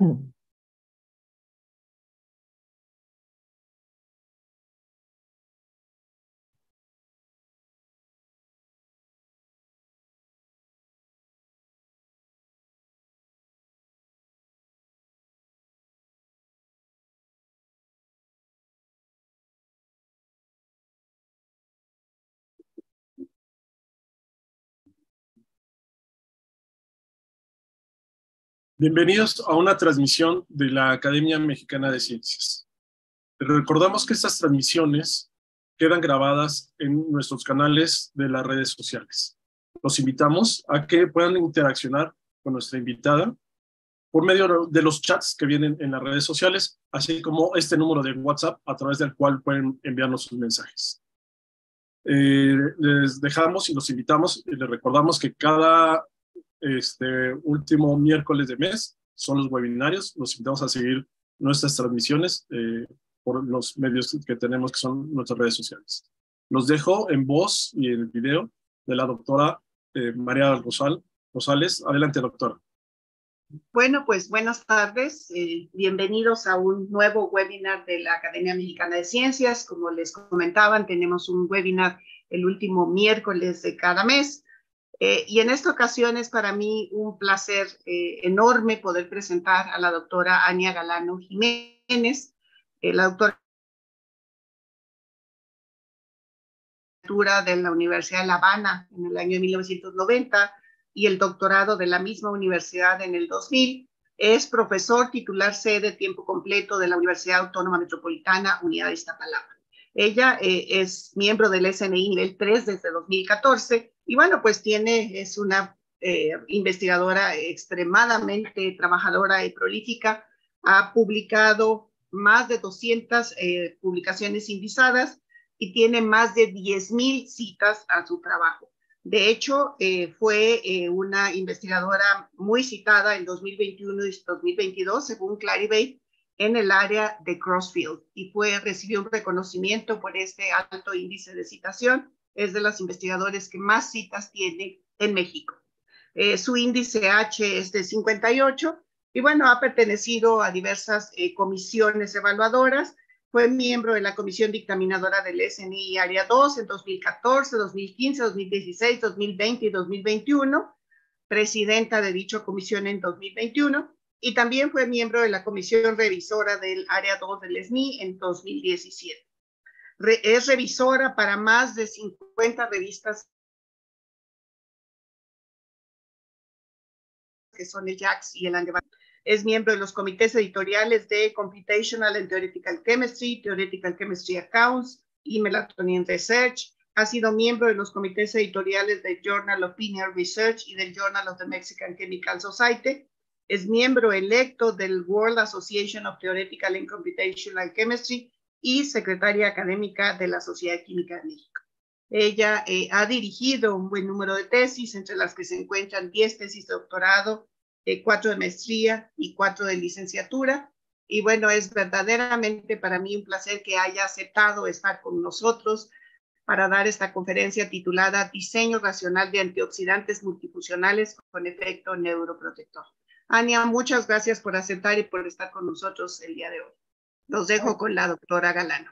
Mm. Bienvenidos a una transmisión de la Academia Mexicana de Ciencias. Recordamos que estas transmisiones quedan grabadas en nuestros canales de las redes sociales. Los invitamos a que puedan interaccionar con nuestra invitada por medio de los chats que vienen en las redes sociales, así como este número de WhatsApp a través del cual pueden enviarnos sus mensajes. Eh, les dejamos y los invitamos y les recordamos que cada este último miércoles de mes son los webinarios. Los invitamos a seguir nuestras transmisiones eh, por los medios que tenemos, que son nuestras redes sociales. Los dejo en voz y en el video de la doctora eh, María Rosal, Rosales. Adelante, doctora. Bueno, pues buenas tardes. Eh, bienvenidos a un nuevo webinar de la Academia Mexicana de Ciencias. Como les comentaban, tenemos un webinar el último miércoles de cada mes eh, y en esta ocasión es para mí un placer eh, enorme poder presentar a la doctora Ania Galano Jiménez, eh, la doctora de la Universidad de La Habana en el año 1990 y el doctorado de la misma universidad en el 2000. Es profesor titular sede tiempo completo de la Universidad Autónoma Metropolitana, Unidad de Iztapalapa. Ella es miembro del SNI nivel 3 desde 2014 y bueno, pues tiene, es una eh, investigadora extremadamente trabajadora y prolífica, ha publicado más de 200 eh, publicaciones invisadas y tiene más de 10.000 citas a su trabajo. De hecho, eh, fue una investigadora muy citada en 2021 y 2022, según Clarivate, en el área de Crossfield y fue, recibió un reconocimiento por este alto índice de citación es de los investigadores que más citas tiene en México. Eh, su índice H es de 58 y bueno, ha pertenecido a diversas eh, comisiones evaluadoras. Fue miembro de la comisión dictaminadora del SNI Área 2 en 2014, 2015, 2016, 2020 y 2021, presidenta de dicha comisión en 2021 y también fue miembro de la comisión revisora del Área 2 del SNI en 2017 es revisora para más de 50 revistas que son el JAX y el Es miembro de los comités editoriales de Computational and Theoretical Chemistry, Theoretical Chemistry Accounts y Melatonin Research. Ha sido miembro de los comités editoriales del Journal of Opinion Research y del Journal of the Mexican Chemical Society. Es miembro electo del World Association of Theoretical and Computational Chemistry y secretaria académica de la Sociedad Química de México. Ella eh, ha dirigido un buen número de tesis, entre las que se encuentran 10 tesis de doctorado, 4 eh, de maestría y 4 de licenciatura. Y bueno, es verdaderamente para mí un placer que haya aceptado estar con nosotros para dar esta conferencia titulada Diseño Racional de Antioxidantes Multifuncionales con Efecto Neuroprotector. Ania, muchas gracias por aceptar y por estar con nosotros el día de hoy. Los dejo con la doctora Galano.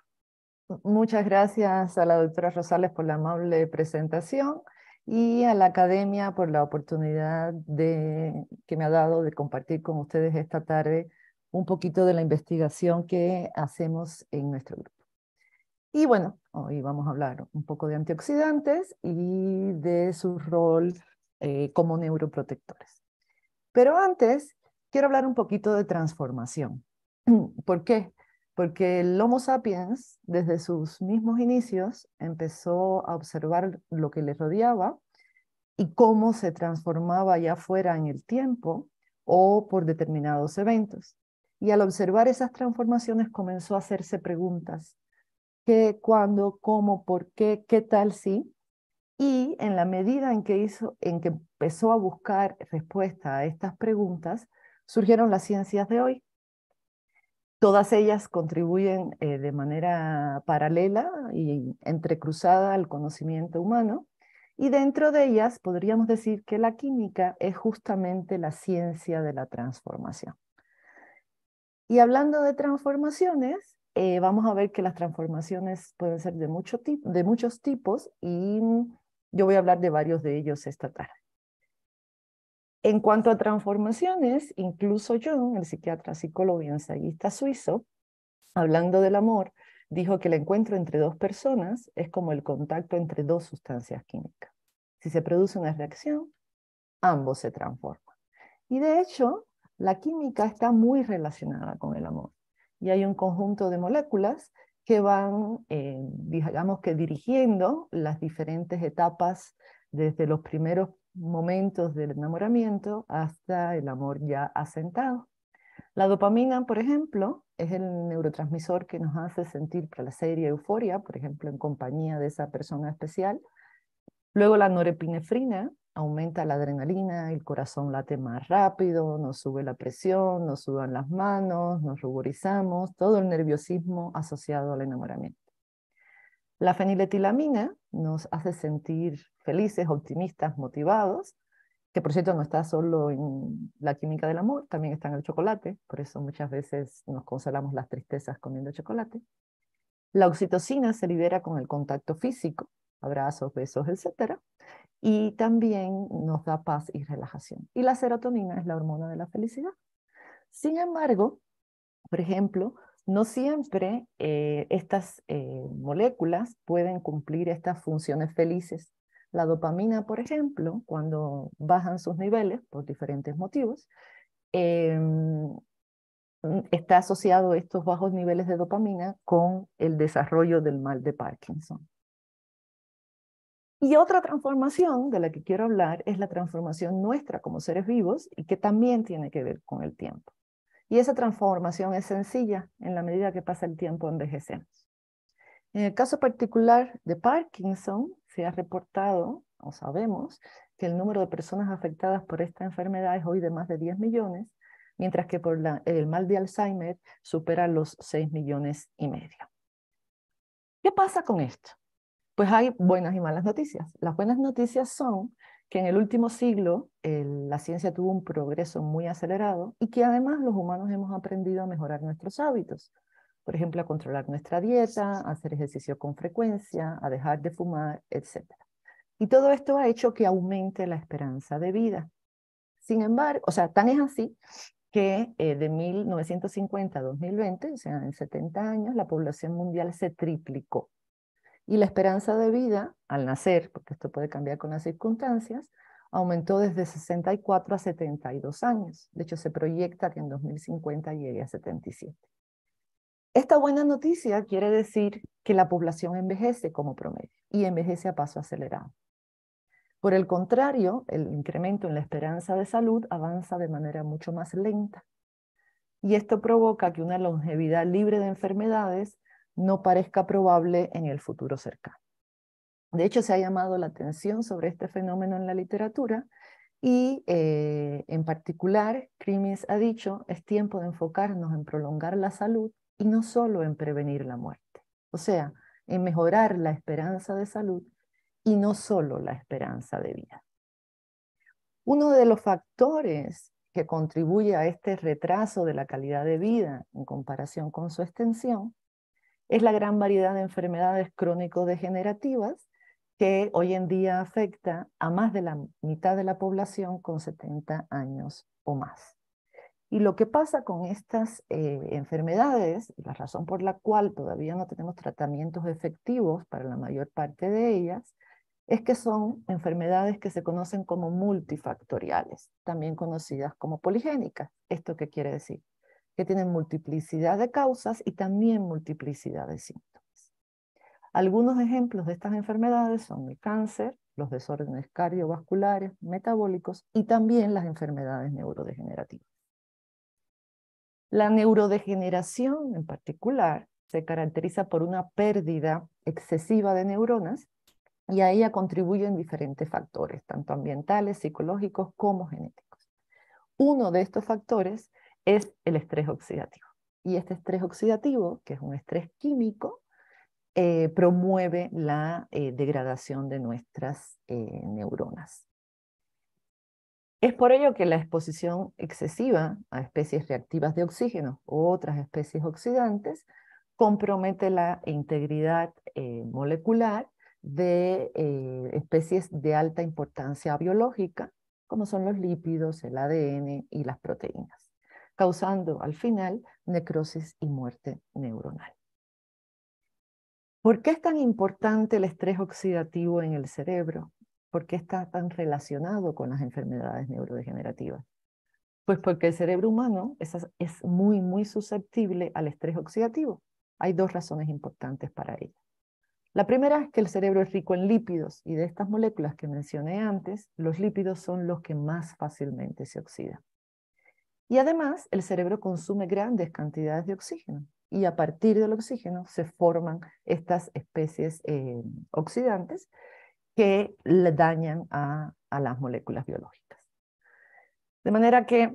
Muchas gracias a la doctora Rosales por la amable presentación y a la academia por la oportunidad que me ha dado de compartir con ustedes esta tarde un poquito de la investigación que hacemos en nuestro grupo. Y bueno, hoy vamos a hablar un poco de antioxidantes y de su rol eh, como neuroprotectores. Pero antes, quiero hablar un poquito de transformación. ¿Por qué? porque el Homo sapiens, desde sus mismos inicios, empezó a observar lo que le rodeaba y cómo se transformaba ya fuera en el tiempo o por determinados eventos. Y al observar esas transformaciones comenzó a hacerse preguntas. ¿Qué, cuándo, cómo, por qué, qué tal ¿Sí? Y en la medida en que, hizo, en que empezó a buscar respuesta a estas preguntas, surgieron las ciencias de hoy, Todas ellas contribuyen eh, de manera paralela y entrecruzada al conocimiento humano. Y dentro de ellas podríamos decir que la química es justamente la ciencia de la transformación. Y hablando de transformaciones, eh, vamos a ver que las transformaciones pueden ser de, mucho de muchos tipos y yo voy a hablar de varios de ellos esta tarde. En cuanto a transformaciones, incluso Jung, el psiquiatra, psicólogo y ensayista suizo, hablando del amor, dijo que el encuentro entre dos personas es como el contacto entre dos sustancias químicas. Si se produce una reacción, ambos se transforman. Y de hecho, la química está muy relacionada con el amor. Y hay un conjunto de moléculas que van, eh, digamos que dirigiendo las diferentes etapas desde los primeros momentos del enamoramiento hasta el amor ya asentado. La dopamina, por ejemplo, es el neurotransmisor que nos hace sentir placer y euforia, por ejemplo, en compañía de esa persona especial. Luego la norepinefrina aumenta la adrenalina, el corazón late más rápido, nos sube la presión, nos sudan las manos, nos ruborizamos, todo el nerviosismo asociado al enamoramiento. La feniletilamina nos hace sentir felices, optimistas, motivados, que por cierto no está solo en la química del amor, también está en el chocolate, por eso muchas veces nos consolamos las tristezas comiendo chocolate. La oxitocina se libera con el contacto físico, abrazos, besos, etc. Y también nos da paz y relajación. Y la serotonina es la hormona de la felicidad. Sin embargo, por ejemplo, no siempre eh, estas eh, moléculas pueden cumplir estas funciones felices. La dopamina, por ejemplo, cuando bajan sus niveles por diferentes motivos, em, mm, está asociado estos bajos niveles de dopamina con el desarrollo del mal de Parkinson. Y otra transformación de la que quiero hablar es la transformación nuestra como seres vivos y que también tiene que ver con el tiempo. Y esa transformación es sencilla en la medida que pasa el tiempo envejecemos. En el caso particular de Parkinson, se ha reportado, o sabemos, que el número de personas afectadas por esta enfermedad es hoy de más de 10 millones, mientras que por el mal de Alzheimer supera los 6 millones y medio. ¿Qué pasa con esto? Pues hay buenas y malas noticias. Las buenas noticias son que en el último siglo la ciencia tuvo un progreso muy acelerado y que además los humanos hemos aprendido a mejorar nuestros hábitos. Por ejemplo, a controlar nuestra dieta, a hacer ejercicio con frecuencia, a dejar de fumar, etc. Y todo esto ha hecho que aumente la esperanza de vida. Sin embargo, o sea, tan es así que eh, de 1950 a 2020, o sea, en 70 años, la población mundial se triplicó y la esperanza de vida al nacer, porque esto puede cambiar con las circunstancias, aumentó desde 64 a 72 años. De hecho, se proyecta que en 2050 llegue a 77. Esta buena noticia quiere decir que la población envejece como promedio y envejece a paso acelerado. Por el contrario, el incremento en la esperanza de salud avanza de manera mucho más lenta. Y esto provoca que una longevidad libre de enfermedades no parezca probable en el futuro cercano. De hecho, se ha llamado la atención sobre este fenómeno en la literatura y eh, en particular, Crimis ha dicho, es tiempo de enfocarnos en prolongar la salud y no solo en prevenir la muerte, o sea, en mejorar la esperanza de salud y no solo la esperanza de vida. Uno de los factores que contribuye a este retraso de la calidad de vida en comparación con su extensión es la gran variedad de enfermedades crónico-degenerativas que hoy en día afecta a más de la mitad de la población con 70 años o más. Y lo que pasa con estas eh, enfermedades, la razón por la cual todavía no tenemos tratamientos efectivos para la mayor parte de ellas, es que son enfermedades que se conocen como multifactoriales, también conocidas como poligénicas. ¿Esto qué quiere decir? que tienen multiplicidad de causas y también multiplicidad de síntomas. Algunos ejemplos de estas enfermedades son el cáncer, los desórdenes cardiovasculares, metabólicos y también las enfermedades neurodegenerativas. La neurodegeneración en particular se caracteriza por una pérdida excesiva de neuronas y a ella contribuyen diferentes factores, tanto ambientales, psicológicos como genéticos. Uno de estos factores es el estrés oxidativo. Y este estrés oxidativo, que es un estrés químico, eh, promueve la eh, degradación de nuestras eh, neuronas. Es por ello que la exposición excesiva a especies reactivas de oxígeno u otras especies oxidantes compromete la integridad molecular de especies de alta importancia biológica, como son los lípidos, el ADN y las proteínas causando al final necrosis y muerte neuronal. ¿Por qué es tan importante el estrés oxidativo en el cerebro? ¿Por qué está tan relacionado con las enfermedades neurodegenerativas? Pues porque el cerebro humano es, muy, muy susceptible al estrés oxidativo. Hay dos razones importantes para ello. La primera es que el cerebro es rico en lípidos y de estas moléculas que mencioné antes, los lípidos son los que más fácilmente se oxidan. Y además, el cerebro consume grandes cantidades de oxígeno y a partir del oxígeno se forman estas especies eh, oxidantes que le dañan a, las moléculas biológicas. De manera que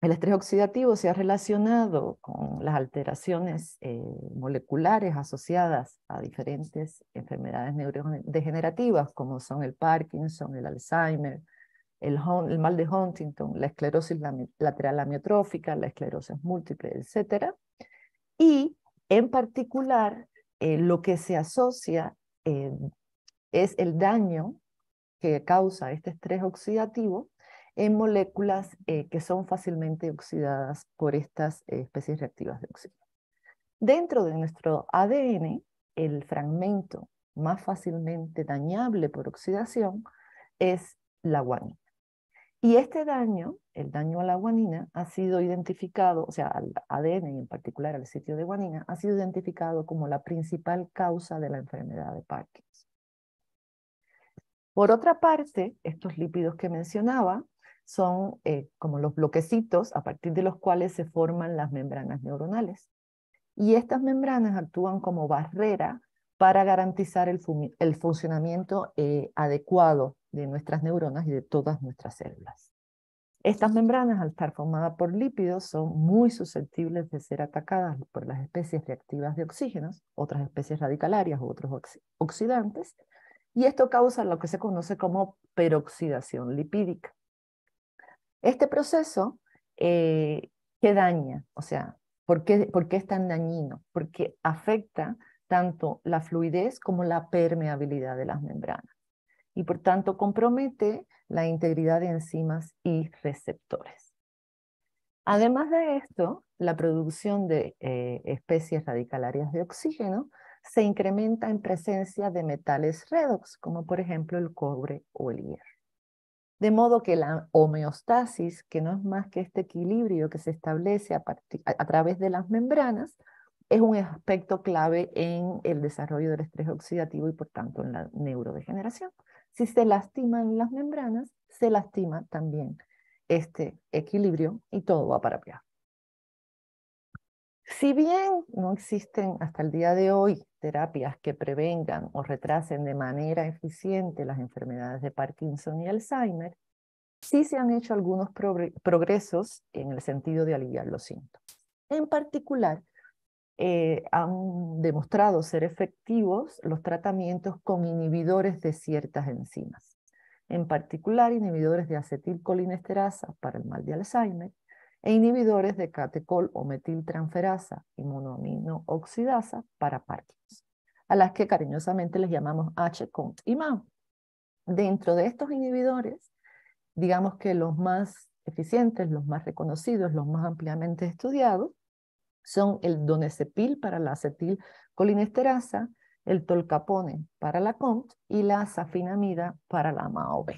el estrés oxidativo se ha relacionado con las alteraciones eh, moleculares asociadas a diferentes enfermedades neurodegenerativas, como son el Parkinson, el Alzheimer, el, mal de Huntington, la esclerosis lateral amiotrófica, la esclerosis múltiple, etc. Y en particular, eh, lo que se asocia eh, es el daño que causa este estrés oxidativo en moléculas eh, que son fácilmente oxidadas por estas especies reactivas de oxígeno. Dentro de nuestro ADN, el fragmento más fácilmente dañable por oxidación es la guanina. Y este daño, el daño a la guanina, ha sido identificado, o sea, al ADN y en particular al sitio de guanina, ha sido identificado como la principal causa de la enfermedad de Parkinson. Por otra parte, estos lípidos que mencionaba son eh, como los bloquecitos a partir de los cuales se forman las membranas neuronales. Y estas membranas actúan como barrera para garantizar el, funcionamiento eh, adecuado de nuestras neuronas y de todas nuestras células. Estas membranas, al estar formadas por lípidos, son muy susceptibles de ser atacadas por las especies reactivas de oxígenos, otras especies radicalarias u otros oxidantes, y esto causa lo que se conoce como peroxidación lipídica. Este proceso, eh, ¿qué daña? O sea, ¿por qué, ¿por qué es tan dañino? Porque afecta tanto la fluidez como la permeabilidad de las membranas y por tanto compromete la integridad de enzimas y receptores. Además de esto, la producción de eh, especies radicalarias de oxígeno se incrementa en presencia de metales redox, como por ejemplo el cobre o el hierro. De modo que la homeostasis, que no es más que este equilibrio que se establece a través de las membranas, es un aspecto clave en el desarrollo del estrés oxidativo y por tanto en la neurodegeneración. Si se lastiman las membranas, se lastima también este equilibrio y todo va para allá. Si bien no existen hasta el día de hoy terapias que prevengan o retrasen de manera eficiente las enfermedades de Parkinson y Alzheimer, sí se han hecho algunos progresos en el sentido de aliviar los síntomas. En particular, eh, han demostrado ser efectivos los tratamientos con inhibidores de ciertas enzimas, en particular inhibidores de acetilcolinesterasa para el mal de Alzheimer e inhibidores de catecol o metiltransferasa y monoaminooxidasa para Parkinson, a las que cariñosamente les llamamos h y Dentro de estos inhibidores, digamos que los más eficientes, los más reconocidos, los más ampliamente estudiados, son el donepezil para la acetilcolinesterasa, el tolcapone para la COMT y la safinamida para la MAOB.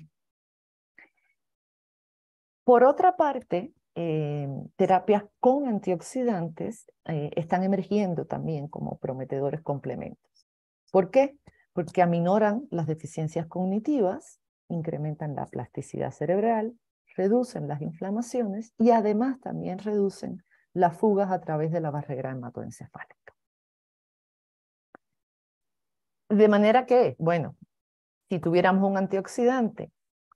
Por otra parte, eh, terapias con antioxidantes eh, están emergiendo también como prometedores complementos. ¿Por qué? Porque aminoran las deficiencias cognitivas, incrementan la plasticidad cerebral, reducen las inflamaciones y además también reducen las fugas a través de la barrera hematoencefálica. De manera que, bueno, si tuviéramos un antioxidante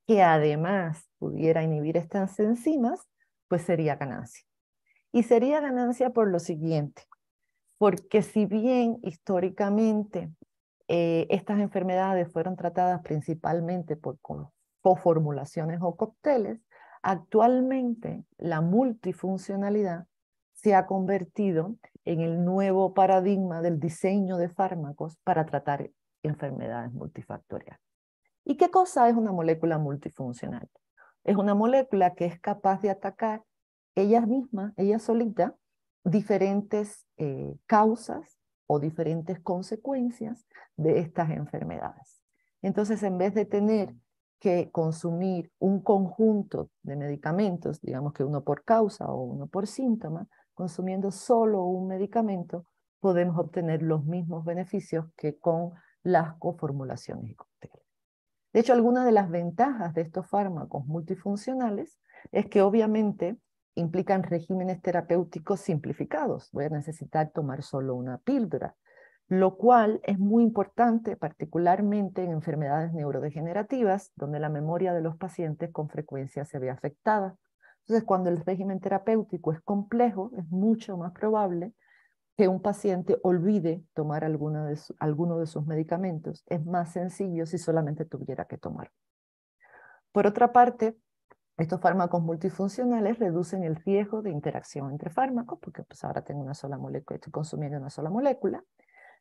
que además pudiera inhibir estas enzimas, pues sería ganancia. Y sería ganancia por lo siguiente, porque si bien históricamente eh, estas enfermedades fueron tratadas principalmente por coformulaciones o cócteles, actualmente la multifuncionalidad se ha convertido en el nuevo paradigma del diseño de fármacos para tratar enfermedades multifactoriales. ¿Y qué cosa es una molécula multifuncional? Es una molécula que es capaz de atacar ella misma, ella solita, diferentes eh, causas o diferentes consecuencias de estas enfermedades. Entonces, en vez de tener que consumir un conjunto de medicamentos, digamos que uno por causa o uno por síntoma, consumiendo solo un medicamento, podemos obtener los mismos beneficios que con las coformulaciones y cócteles. De hecho, alguna de las ventajas de estos fármacos multifuncionales es que obviamente implican regímenes terapéuticos simplificados. Voy a necesitar tomar solo una píldora, lo cual es muy importante particularmente en enfermedades neurodegenerativas, donde la memoria de los pacientes con frecuencia se ve afectada entonces, cuando el régimen terapéutico es complejo, es mucho más probable que un paciente olvide tomar alguno de sus medicamentos. Es más sencillo si solamente tuviera que tomar. Por otra parte, estos fármacos multifuncionales reducen el riesgo de interacción entre fármacos, porque pues, ahora tengo una sola molécula, estoy consumiendo una sola molécula.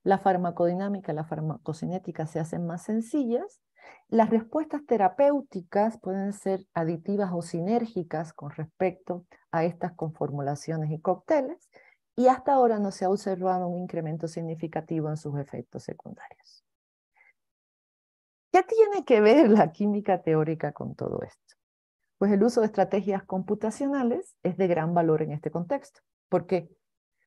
La farmacodinámica y la farmacocinética se hacen más sencillas las respuestas terapéuticas pueden ser aditivas o sinérgicas con respecto a estas conformulaciones y cócteles, y hasta ahora no se ha observado un incremento significativo en sus efectos secundarios. ¿Qué tiene que ver la química teórica con todo esto? Pues el uso de estrategias computacionales es de gran valor en este contexto, porque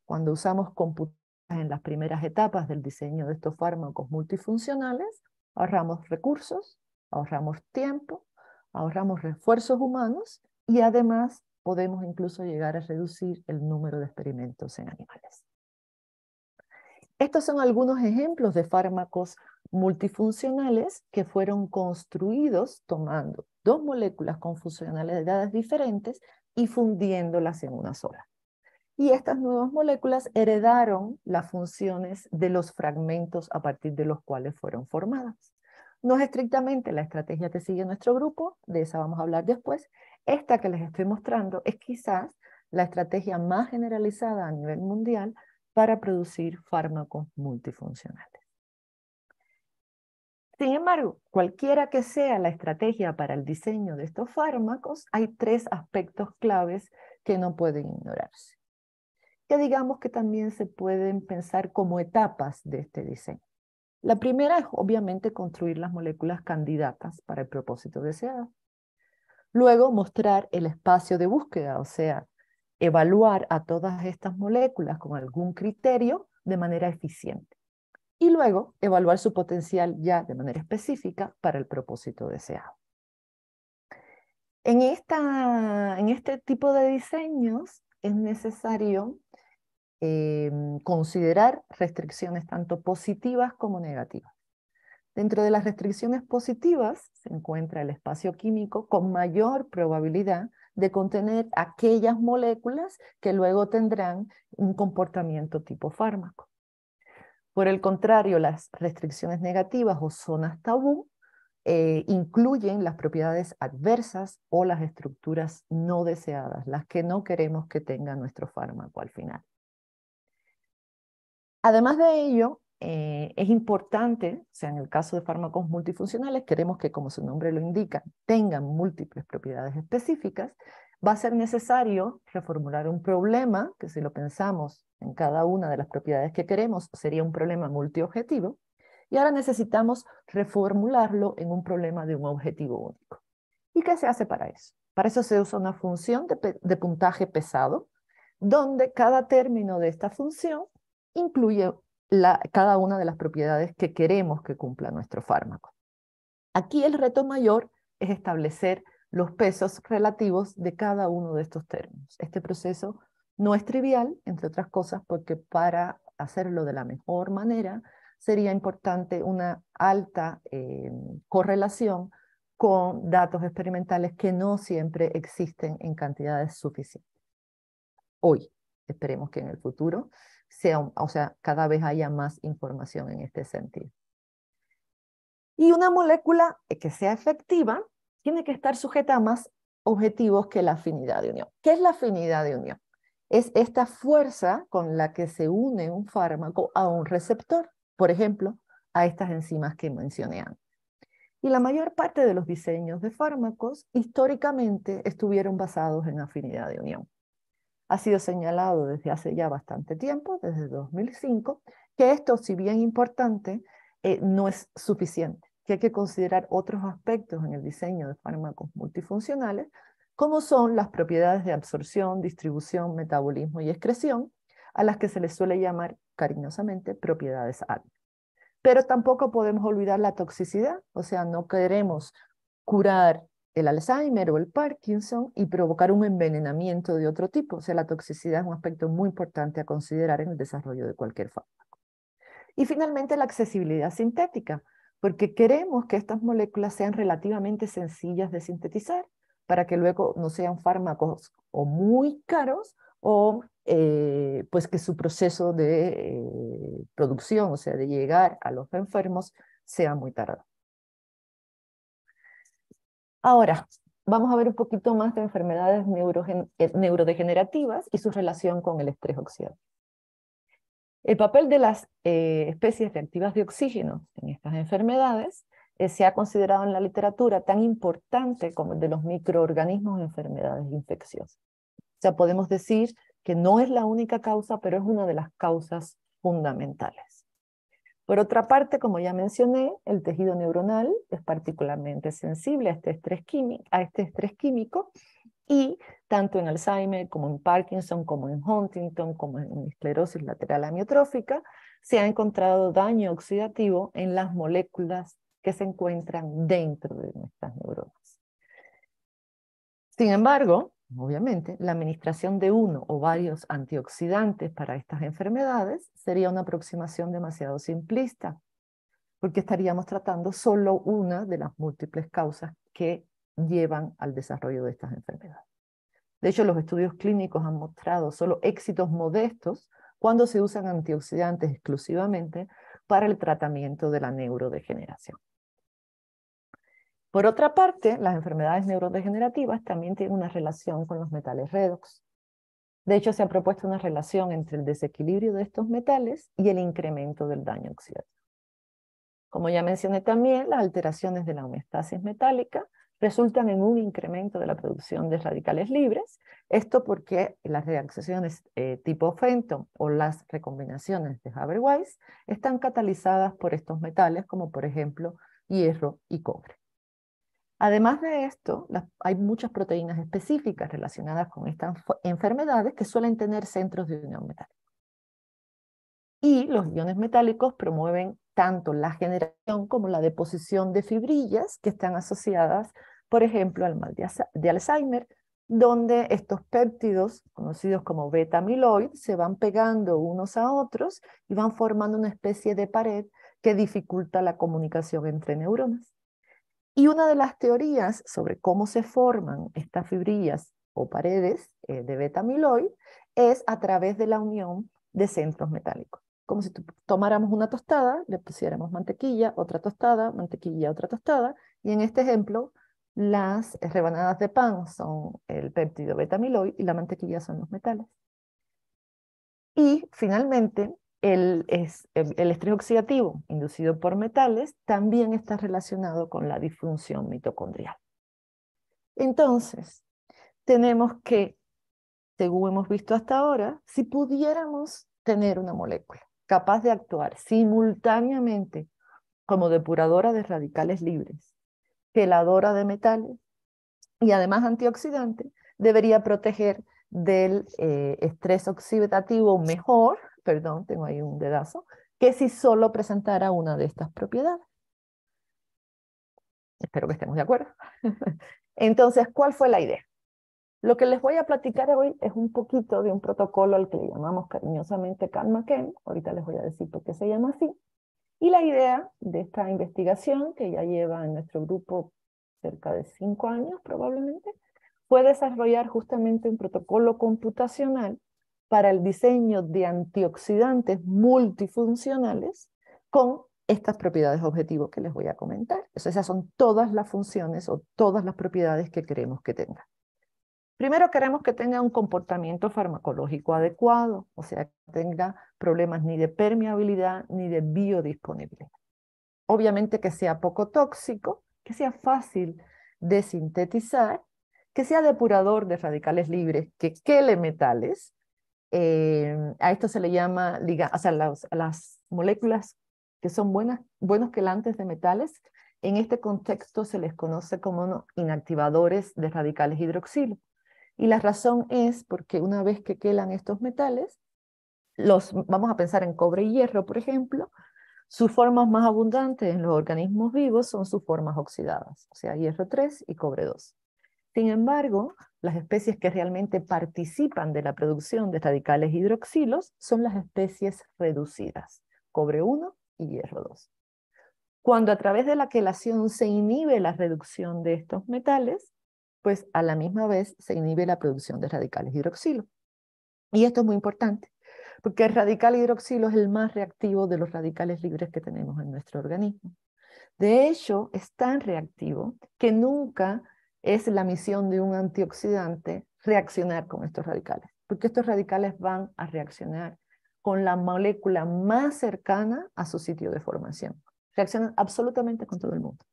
cuando usamos computadoras en las primeras etapas del diseño de estos fármacos multifuncionales, Ahorramos recursos, ahorramos tiempo, ahorramos refuerzos humanos y además podemos incluso llegar a reducir el número de experimentos en animales. Estos son algunos ejemplos de fármacos multifuncionales que fueron construidos tomando dos moléculas con funcionalidades diferentes y fundiéndolas en una sola y estas nuevas moléculas heredaron las funciones de los fragmentos a partir de los cuales fueron formadas. No es estrictamente la estrategia que sigue nuestro grupo, de esa vamos a hablar después. Esta que les estoy mostrando es quizás la estrategia más generalizada a nivel mundial para producir fármacos multifuncionales. Sin embargo, cualquiera que sea la estrategia para el diseño de estos fármacos, hay tres aspectos claves que no pueden ignorarse que digamos que también se pueden pensar como etapas de este diseño. La primera es obviamente construir las moléculas candidatas para el propósito deseado. Luego, mostrar el espacio de búsqueda, o sea, evaluar a todas estas moléculas con algún criterio de manera eficiente. Y luego, evaluar su potencial ya de manera específica para el propósito deseado. En, en este tipo de diseños es necesario Em, considerar restricciones tanto positivas como negativas. Dentro de las restricciones positivas se encuentra el espacio químico con mayor probabilidad de contener aquellas moléculas que luego tendrán un comportamiento tipo fármaco. Por el contrario, las restricciones negativas o zonas tabú eh, incluyen las propiedades adversas o las estructuras no deseadas, las que no queremos que tenga nuestro fármaco al final. Además de ello, eh, es importante, o sea, en el caso de fármacos multifuncionales, queremos que, como su nombre lo indica, tengan múltiples propiedades específicas, va a ser necesario reformular un problema, que si lo pensamos en cada una de las propiedades que queremos, sería un problema multiobjetivo, y ahora necesitamos reformularlo en un problema de un objetivo único. ¿Y qué se hace para eso? Para eso se usa una función de puntaje pesado, donde cada término de esta función incluye cada una de las propiedades que queremos que cumpla nuestro fármaco. Aquí el reto mayor es establecer los pesos relativos de cada uno de estos términos. Este proceso no es trivial, entre otras cosas, porque para hacerlo de la mejor manera sería importante una alta eh, correlación con datos experimentales que no siempre existen en cantidades suficientes. Hoy, esperemos que en el futuro, o sea, cada vez haya más información en este sentido. Y una molécula que sea efectiva tiene que estar sujeta a más objetivos que la afinidad de unión. ¿Qué es la afinidad de unión? Es esta fuerza con la que se une un fármaco a un receptor, por ejemplo, a estas enzimas que mencioné antes. Y la mayor parte de los diseños de fármacos históricamente estuvieron basados en afinidad de unión ha sido señalado desde hace ya bastante tiempo, desde 2005, que esto, si bien importante, eh, no es suficiente, que hay que considerar otros aspectos en el diseño de fármacos multifuncionales, como son las propiedades de absorción, distribución, metabolismo y excreción, a las que se les suele llamar cariñosamente propiedades a Pero tampoco podemos olvidar la toxicidad, o sea, no queremos curar el Alzheimer o el Parkinson y provocar un envenenamiento de otro tipo. O sea, la toxicidad es un aspecto muy importante a considerar en el desarrollo de cualquier fármaco. Y finalmente, la accesibilidad sintética, porque queremos que estas moléculas sean relativamente sencillas de sintetizar para que luego no sean fármacos o muy caros o eh, pues que su proceso de eh, producción, o sea, de llegar a los enfermos, sea muy tardado. Ahora, vamos a ver un poquito más de enfermedades eh, neurodegenerativas y su relación con el estrés oxidativo. El papel de las eh, especies reactivas de oxígeno en estas enfermedades eh, se ha considerado en la literatura tan importante como el de los microorganismos en enfermedades infecciosas. O sea, podemos decir que no es la única causa, pero es una de las causas fundamentales. Por otra parte, como ya mencioné, el tejido neuronal es particularmente sensible este a este estrés químico, y tanto en Alzheimer como en Parkinson, como en Huntington, como en esclerosis lateral amiotrófica, se ha encontrado daño oxidativo en las moléculas que se encuentran dentro de nuestras neuronas. Sin embargo, Obviamente, la administración de uno o varios antioxidantes para estas enfermedades sería una aproximación demasiado simplista, porque estaríamos tratando solo una de las múltiples causas que llevan al desarrollo de estas enfermedades. De hecho, los estudios clínicos han mostrado solo éxitos modestos cuando se usan antioxidantes exclusivamente para el tratamiento de la neurodegeneración. Por otra parte, las enfermedades neurodegenerativas también tienen una relación con los metales redox. De hecho, se ha propuesto una relación entre el desequilibrio de estos metales y el incremento del daño oxidativo. Como ya mencioné también, las alteraciones de la homeostasis metálica resultan en un incremento de la producción de radicales libres. Esto porque las reacciones eh, tipo Fenton o las recombinaciones de Haber-Weiss están catalizadas por estos metales, como por ejemplo hierro y cobre. Además de esto, hay muchas proteínas específicas relacionadas con estas enfermedades que suelen tener centros de unión metálica. Y los iones metálicos promueven tanto la generación como la deposición de fibrillas que están asociadas, por ejemplo, al mal de Alzheimer, donde estos péptidos, conocidos como beta se van pegando unos a otros y van formando una especie de pared que dificulta la comunicación entre neuronas. Y una de las teorías sobre cómo se forman estas fibrillas o paredes eh, de beta es a través de la unión de centros metálicos. Como si tomáramos una tostada, le pusiéramos mantequilla, otra tostada, mantequilla, otra tostada, y en este ejemplo las rebanadas de pan son el péptido beta y la mantequilla son los metales. Y finalmente, el, es, em, estrés oxidativo inducido por metales también está relacionado con la disfunción mitocondrial. Entonces, tenemos que, según hemos visto hasta ahora, si pudiéramos tener una molécula capaz de actuar simultáneamente como depuradora de radicales libres, geladora de metales y además antioxidante, debería proteger del eh, estrés oxidativo mejor perdón, tengo ahí un dedazo, que si solo presentara una de estas propiedades. Espero que estemos de acuerdo. Entonces, ¿cuál fue la idea? Lo que les voy a platicar hoy es un poquito de un protocolo al que le llamamos cariñosamente Ken, ahorita les voy a decir por qué se llama así, y la idea de esta investigación, que ya lleva en nuestro grupo cerca de cinco años probablemente, fue desarrollar justamente un protocolo computacional para el diseño de antioxidantes multifuncionales con estas propiedades objetivos que les voy a comentar. esas son todas las funciones o todas las propiedades que queremos que tenga. Primero queremos que tenga un comportamiento farmacológico adecuado, o sea, que tenga problemas ni de permeabilidad ni de biodisponibilidad. Obviamente que sea poco tóxico, que sea fácil de sintetizar, que sea depurador de radicales libres, que quele metales eh, a esto se le llama, o sea, las, moléculas que son buenos quelantes de metales, en este contexto se les conoce como inactivadores de radicales hidroxilo. Y la razón es porque una vez que quelan estos metales, los, vamos a pensar en cobre y hierro, por ejemplo, sus formas más abundantes en los organismos vivos son sus formas oxidadas, o sea, hierro 3 y cobre 2. Sin embargo, las especies que realmente participan de la producción de radicales hidroxilos son las especies reducidas, cobre 1 y hierro 2. Cuando a través de la quelación se inhibe la reducción de estos metales, pues a la misma vez se inhibe la producción de radicales hidroxilo. Y esto es muy importante, porque el radical hidroxilo es el más reactivo de los radicales libres que tenemos en nuestro organismo. De hecho, es tan reactivo que nunca es la misión de un antioxidante reaccionar con estos radicales, porque estos radicales van a reaccionar con la molécula más cercana a su sitio de formación. Reaccionan absolutamente con todo el mundo.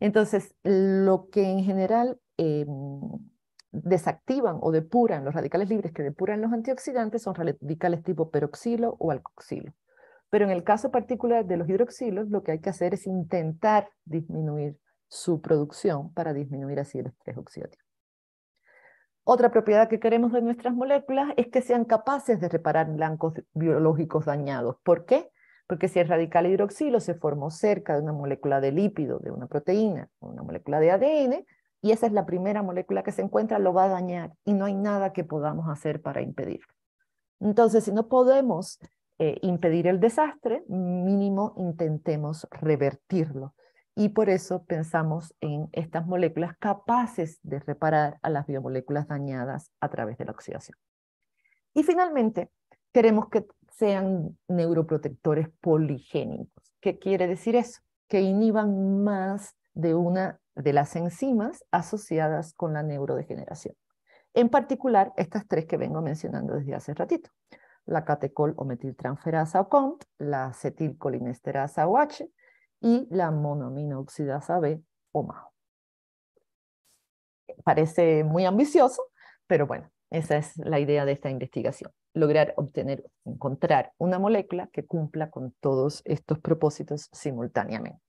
Entonces, lo que en general em, desactivan o depuran los radicales libres que depuran los antioxidantes son radicales tipo peroxilo o alcoxilo. Pero en el caso particular de los hidroxilos, lo que hay que hacer es intentar disminuir su producción para disminuir así el estrés oxidativo. Otra propiedad que queremos de nuestras moléculas es que sean capaces de reparar blancos biológicos dañados. ¿Por qué? Porque si el radical hidroxilo se formó cerca de una molécula de lípido, de una proteína, una molécula de ADN, y esa es la primera molécula que se encuentra, lo va a dañar y no hay nada que podamos hacer para impedirlo. Entonces, si no podemos eh, impedir el desastre, mínimo intentemos revertirlo y por eso pensamos en estas moléculas capaces de reparar a las biomoléculas dañadas a través de la oxidación. Y finalmente, queremos que sean neuroprotectores poligénicos. ¿Qué quiere decir eso? Que inhiban más de una de las enzimas asociadas con la neurodegeneración. En particular, estas tres que vengo mencionando desde hace ratito. La catecol o metiltransferasa o COMT, la acetilcolinesterasa o H y la monoaminoxidasa B o MAO. Parece muy ambicioso, pero bueno, esa es la idea de esta investigación, lograr obtener, encontrar una molécula que cumpla con todos estos propósitos simultáneamente.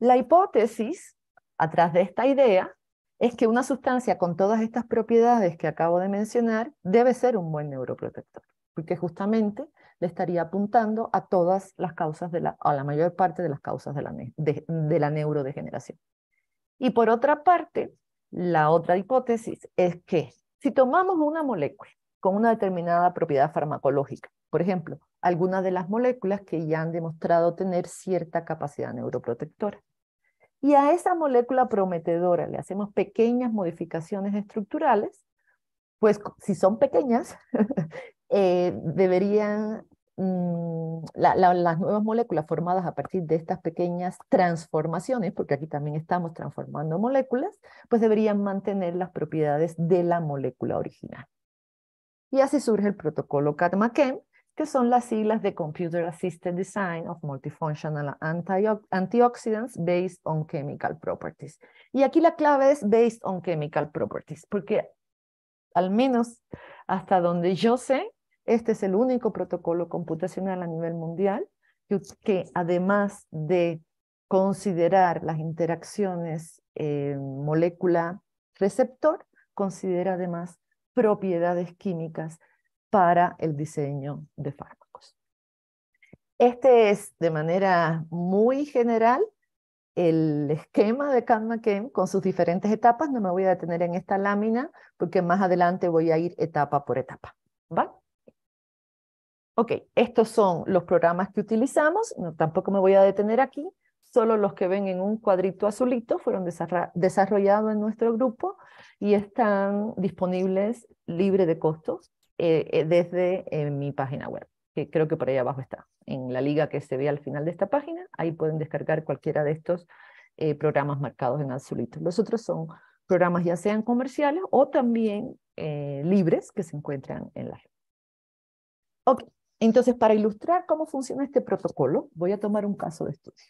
La hipótesis atrás de esta idea es que una sustancia con todas estas propiedades que acabo de mencionar debe ser un buen neuroprotector, porque justamente le estaría apuntando a todas las causas, de la, a la mayor parte de las causas de la, de, la neurodegeneración. Y por otra parte, la otra hipótesis es que si tomamos una molécula con una determinada propiedad farmacológica, por ejemplo, algunas de las moléculas que ya han demostrado tener cierta capacidad neuroprotectora. Y a esa molécula prometedora le hacemos pequeñas modificaciones estructurales, pues si son pequeñas, Eh, deberían mm, las nuevas moléculas formadas a partir de estas pequeñas transformaciones, porque aquí también estamos transformando moléculas, pues deberían mantener las propiedades de la molécula original. Y así surge el protocolo catma que son las siglas de Computer Assisted Design of Multifunctional Antioxidants Based on Chemical Properties. Y aquí la clave es Based on Chemical Properties, porque al menos hasta donde yo sé, este es el único protocolo computacional a nivel mundial que, además de considerar las interacciones molécula-receptor, considera además propiedades químicas para el diseño de fármacos. Este es, de manera muy general, el esquema de can con sus diferentes etapas. No me voy a detener en esta lámina porque más adelante voy a ir etapa por etapa. ¿Vale? Ok, estos son los programas que utilizamos, no, tampoco me voy a detener aquí, solo los que ven en un cuadrito azulito fueron desarrollados en nuestro grupo y están disponibles libre de costos eh, eh, desde eh, mi página web, que creo que por ahí abajo está, en la liga que se ve al final de esta página, ahí pueden descargar cualquiera de estos programas marcados en azulito. Los otros son programas ya sean comerciales o también libres que se encuentran en la red. Okay. Entonces, para ilustrar cómo funciona este protocolo, voy a tomar un caso de estudio.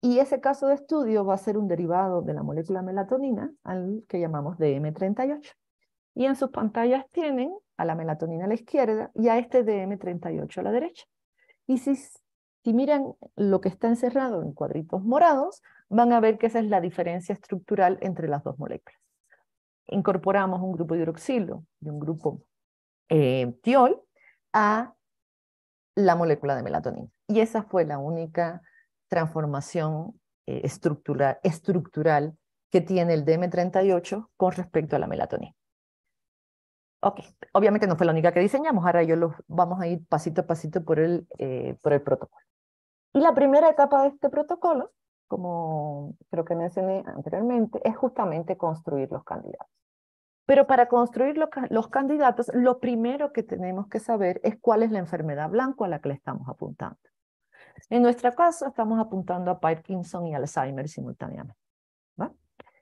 Y ese caso de estudio va a ser un derivado de la molécula melatonina, al que llamamos DM38. Y en sus pantallas tienen a la melatonina a la izquierda y a este DM38 a la derecha. Y si, miran lo que está encerrado en cuadritos morados, van a ver que esa es la diferencia estructural entre las dos moléculas. Incorporamos un grupo hidroxilo y un grupo eh, tiol, a la molécula de melatonina. Y esa fue la única transformación eh, estructural, estructural que tiene el DM38 con respecto a la melatonina. Ok, obviamente no fue la única que diseñamos, ahora yo los vamos a ir pasito a pasito por el, eh, por el protocolo. Y la primera etapa de este protocolo, como creo que mencioné anteriormente, es justamente construir los candidatos. Pero para construir los candidatos, lo primero que tenemos que saber es cuál es la enfermedad blanca a la que le estamos apuntando. En nuestro caso, estamos apuntando a Parkinson y Alzheimer simultáneamente.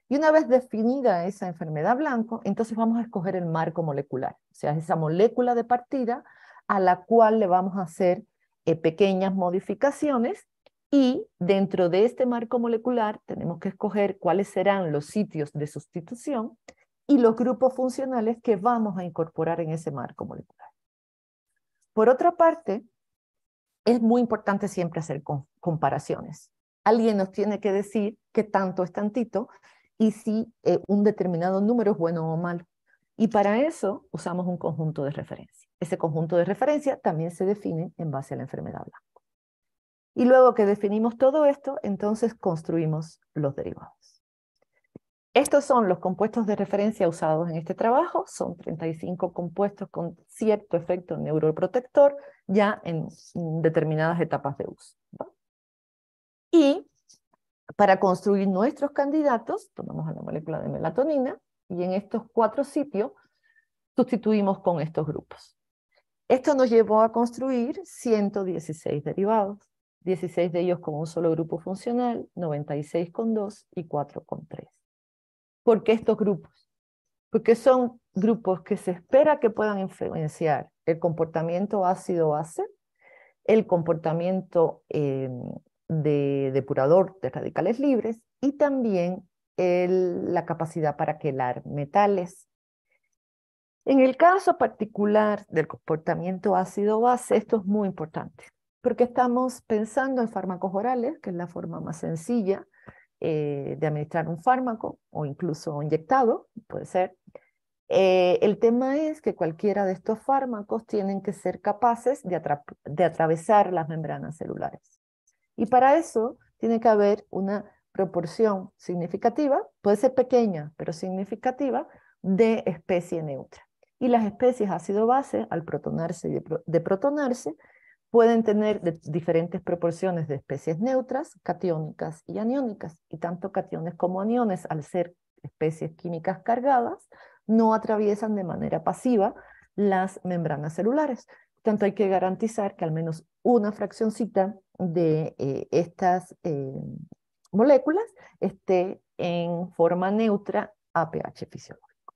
Y una vez definida esa enfermedad blanca, entonces vamos a escoger el marco molecular, o sea, esa molécula de partida a la cual le vamos a hacer eh, pequeñas modificaciones y dentro de este marco molecular tenemos que escoger cuáles serán los sitios de sustitución y los grupos funcionales que vamos a incorporar en ese marco molecular. Por otra parte, es muy importante siempre hacer comparaciones. Alguien nos tiene que decir qué tanto es tantito y si eh, un determinado número es bueno o malo. Y para eso usamos un conjunto de referencia. Ese conjunto de referencia también se define en base a la enfermedad blanca. Y luego que definimos todo esto, entonces construimos los derivados. Estos son los compuestos de referencia usados en este trabajo, son 35 compuestos con cierto efecto neuroprotector ya en determinadas etapas de uso. Y para construir nuestros candidatos, tomamos a la molécula de melatonina y en estos cuatro sitios sustituimos con estos grupos. Esto nos llevó a construir 116 derivados, 16 de ellos con un solo grupo funcional, 96 con 2 y 4 con 3 porque estos grupos, porque son grupos que se espera que puedan influenciar el comportamiento ácido-base, el comportamiento eh, de depurador de radicales libres y también la capacidad para quelar metales. En el caso particular del comportamiento ácido-base, esto es muy importante, porque estamos pensando en fármacos orales, que es la forma más sencilla, eh, de administrar un fármaco o incluso inyectado, puede ser. Eh, el tema es que cualquiera de estos fármacos tienen que ser capaces de, de atravesar las membranas celulares. Y para eso tiene que haber una proporción significativa, puede ser pequeña, pero significativa, de especie neutra. Y las especies ácido-base, al protonarse y deprotonarse, pueden tener diferentes proporciones de especies neutras, cationicas y aniónicas, y tanto cationes como aniones, al ser especies químicas cargadas, no atraviesan de manera pasiva las membranas celulares. Tanto hay que garantizar que al menos una fraccioncita de eh, estas eh, moléculas esté en forma neutra a pH fisiológico.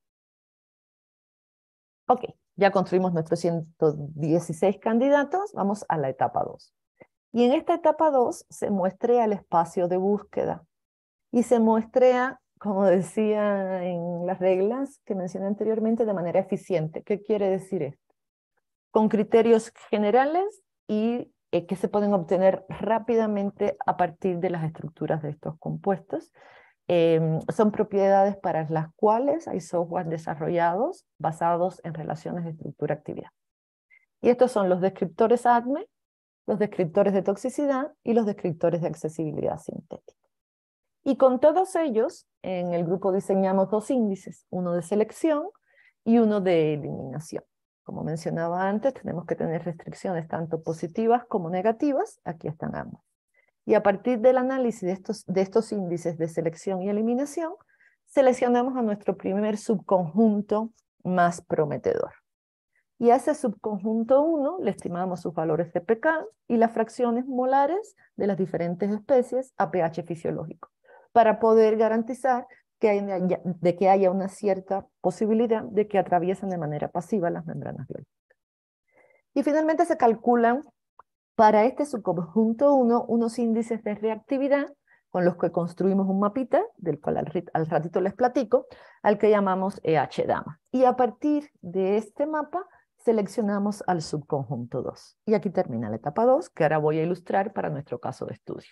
Ya construimos nuestros 116 candidatos, vamos a la etapa 2. Y en esta etapa 2 se muestrea el espacio de búsqueda y se muestrea, como decía en las reglas que mencioné anteriormente, de manera eficiente. ¿Qué quiere decir esto? Con criterios generales y eh, que se pueden obtener rápidamente a partir de las estructuras de estos compuestos Em, son propiedades para las cuales hay software desarrollados basados en relaciones de estructura-actividad. Y estos son los descriptores ADME, los descriptores de toxicidad y los descriptores de accesibilidad sintética. Y con todos ellos, en el grupo diseñamos dos índices, uno de selección y uno de eliminación. Como mencionaba antes, tenemos que tener restricciones tanto positivas como negativas, aquí están ambas. Y a partir del análisis de estos, de estos índices de selección y eliminación, seleccionamos a nuestro primer subconjunto más prometedor. Y a ese subconjunto 1 le estimamos sus valores de pK y las fracciones molares de las diferentes especies a pH fisiológico, para poder garantizar que de que haya una cierta posibilidad de que atraviesen de manera pasiva las membranas biológicas. Y finalmente se calculan para este subconjunto 1 unos índices de reactividad con los que construimos un mapita, del cual al, ratito les platico, al que llamamos EH dama. Y a partir de este mapa seleccionamos al subconjunto 2. Y aquí termina la etapa 2, que ahora voy a ilustrar para nuestro caso de estudio.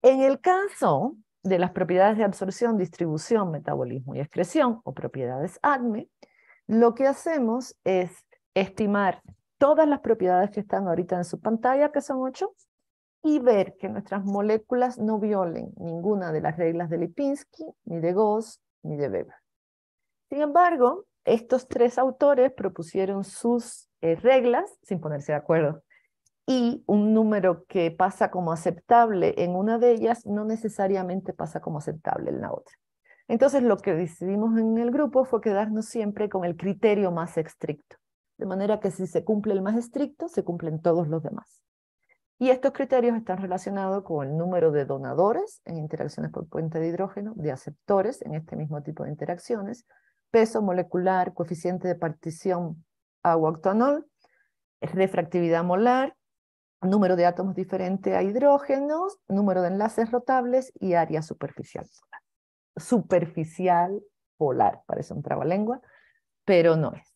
En el caso de las propiedades de absorción, distribución, metabolismo y excreción, o propiedades ADME, lo que hacemos es estimar todas las propiedades que están ahorita en su pantalla, que son ocho, y ver que nuestras moléculas no violen ninguna de las reglas de Lipinski, ni de Goss, ni de Weber. Sin embargo, estos tres autores propusieron sus eh, reglas sin ponerse de acuerdo y un número que pasa como aceptable en una de ellas no necesariamente pasa como aceptable en la otra. Entonces lo que decidimos en el grupo fue quedarnos siempre con el criterio más estricto. De manera que si se cumple el más estricto, se cumplen todos los demás. Y estos criterios están relacionados con el número de donadores en interacciones por puente de hidrógeno, de aceptores en este mismo tipo de interacciones, peso molecular, coeficiente de partición agua-octanol, refractividad molar, número de átomos diferente a hidrógenos, número de enlaces rotables y área superficial polar. Superficial polar, parece un trabalengua, pero no es.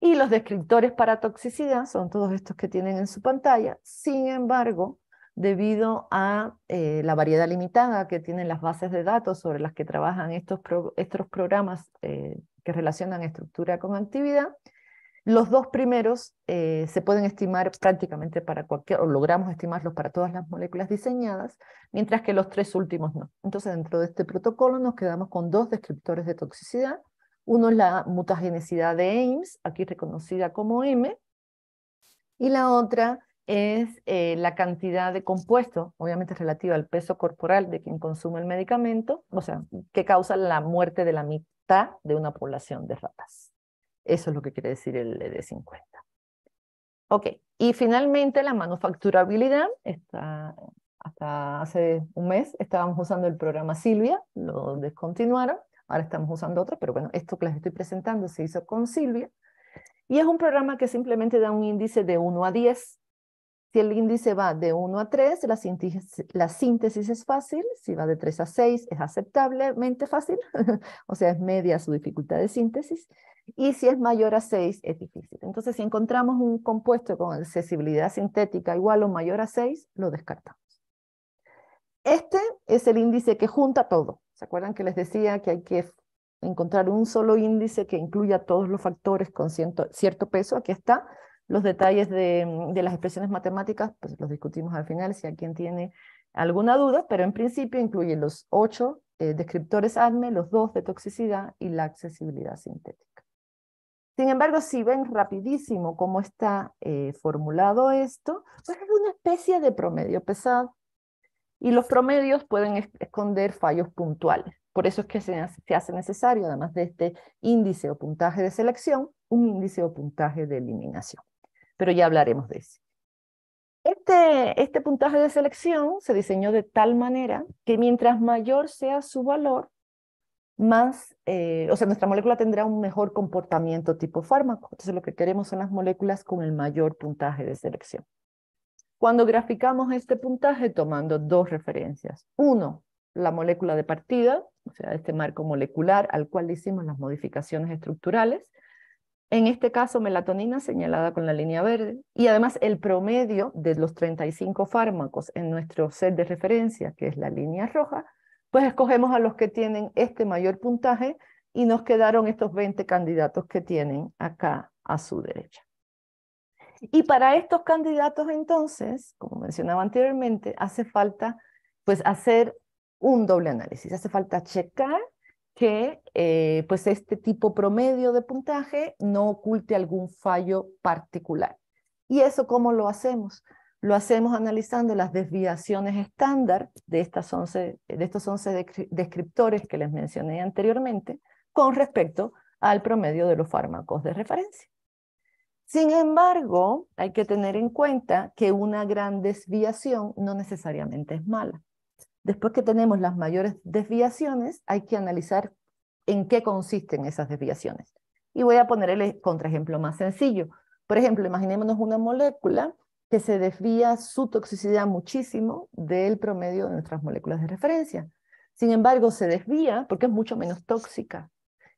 Y los descriptores para toxicidad son todos estos que tienen en su pantalla. Sin embargo, debido a eh, la variedad limitada que tienen las bases de datos sobre las que trabajan estos, estos programas eh, que relacionan estructura con actividad, los dos primeros eh, se pueden estimar prácticamente para cualquier, o logramos estimarlos para todas las moléculas diseñadas, mientras que los tres últimos no. Entonces, dentro de este protocolo nos quedamos con dos descriptores de toxicidad uno es la mutagenicidad de Ames, aquí reconocida como M, y la otra es eh, la cantidad de compuesto, obviamente relativa al peso corporal de quien consume el medicamento, o sea, que causa la muerte de la mitad de una población de ratas. Eso es lo que quiere decir el ED50. Ok, y finalmente la manufacturabilidad. Está, hasta hace un mes estábamos usando el programa Silvia, lo descontinuaron. Ahora estamos usando otra, pero bueno, esto que les estoy presentando se hizo con Silvia. Y es un programa que simplemente da un índice de 1 a 10. Si el índice va de 1 a 3, la la síntesis es fácil. Si va de 3 a 6, es aceptablemente fácil. o sea, es media su dificultad de síntesis. Y si es mayor a 6, es difícil. Entonces, si encontramos un compuesto con accesibilidad sintética igual o mayor a 6, lo descartamos. Este es el índice que junta todo. ¿Se acuerdan que les decía que hay que encontrar un solo índice que incluya todos los factores con cierto peso? Aquí está. Los detalles mm, de, las expresiones matemáticas, pues los discutimos al final si alguien tiene alguna duda, pero en principio incluye los ocho eh, descriptores ADME, los dos de toxicidad y la accesibilidad sintética. Sin embargo, si ven rapidísimo cómo está eh, formulado esto, pues es una especie de promedio pesado y los promedios pueden esconder fallos puntuales. Por eso es que se, hace necesario, además de este índice o puntaje de selección, un índice o puntaje de eliminación. Pero ya hablaremos de eso. Este, este, puntaje de selección se diseñó de tal manera que mientras mayor sea su valor, más, eh, o sea, nuestra molécula tendrá un mejor comportamiento tipo fármaco. Entonces lo que queremos son las moléculas con el mayor puntaje de selección. Cuando graficamos este puntaje tomando dos referencias. Uno, la molécula de partida, o sea, este marco molecular al cual hicimos las modificaciones estructurales. En este caso, melatonina señalada con la línea verde y además el promedio de los 35 fármacos en nuestro set de referencia, que es la línea roja, pues escogemos a los que tienen este mayor puntaje y nos quedaron estos 20 candidatos que tienen acá a su derecha. Y para estos candidatos entonces, como mencionaba anteriormente, hace falta pues hacer un doble análisis, hace falta checar que eh, pues este tipo promedio de puntaje no oculte algún fallo particular. ¿Y eso cómo lo hacemos? Lo hacemos analizando las desviaciones estándar de, estas de estos 11 descriptores que les mencioné anteriormente con respecto al promedio de los fármacos de referencia. Sin embargo, hay que tener en cuenta que una gran desviación no necesariamente es mala. Después que tenemos las mayores desviaciones, hay que analizar en qué consisten esas desviaciones. Y voy a poner el e-, contraejemplo más sencillo. Por ejemplo, imaginémonos una molécula que se desvía su toxicidad muchísimo del promedio de nuestras moléculas de referencia. Sin embargo, se desvía porque es mucho menos tóxica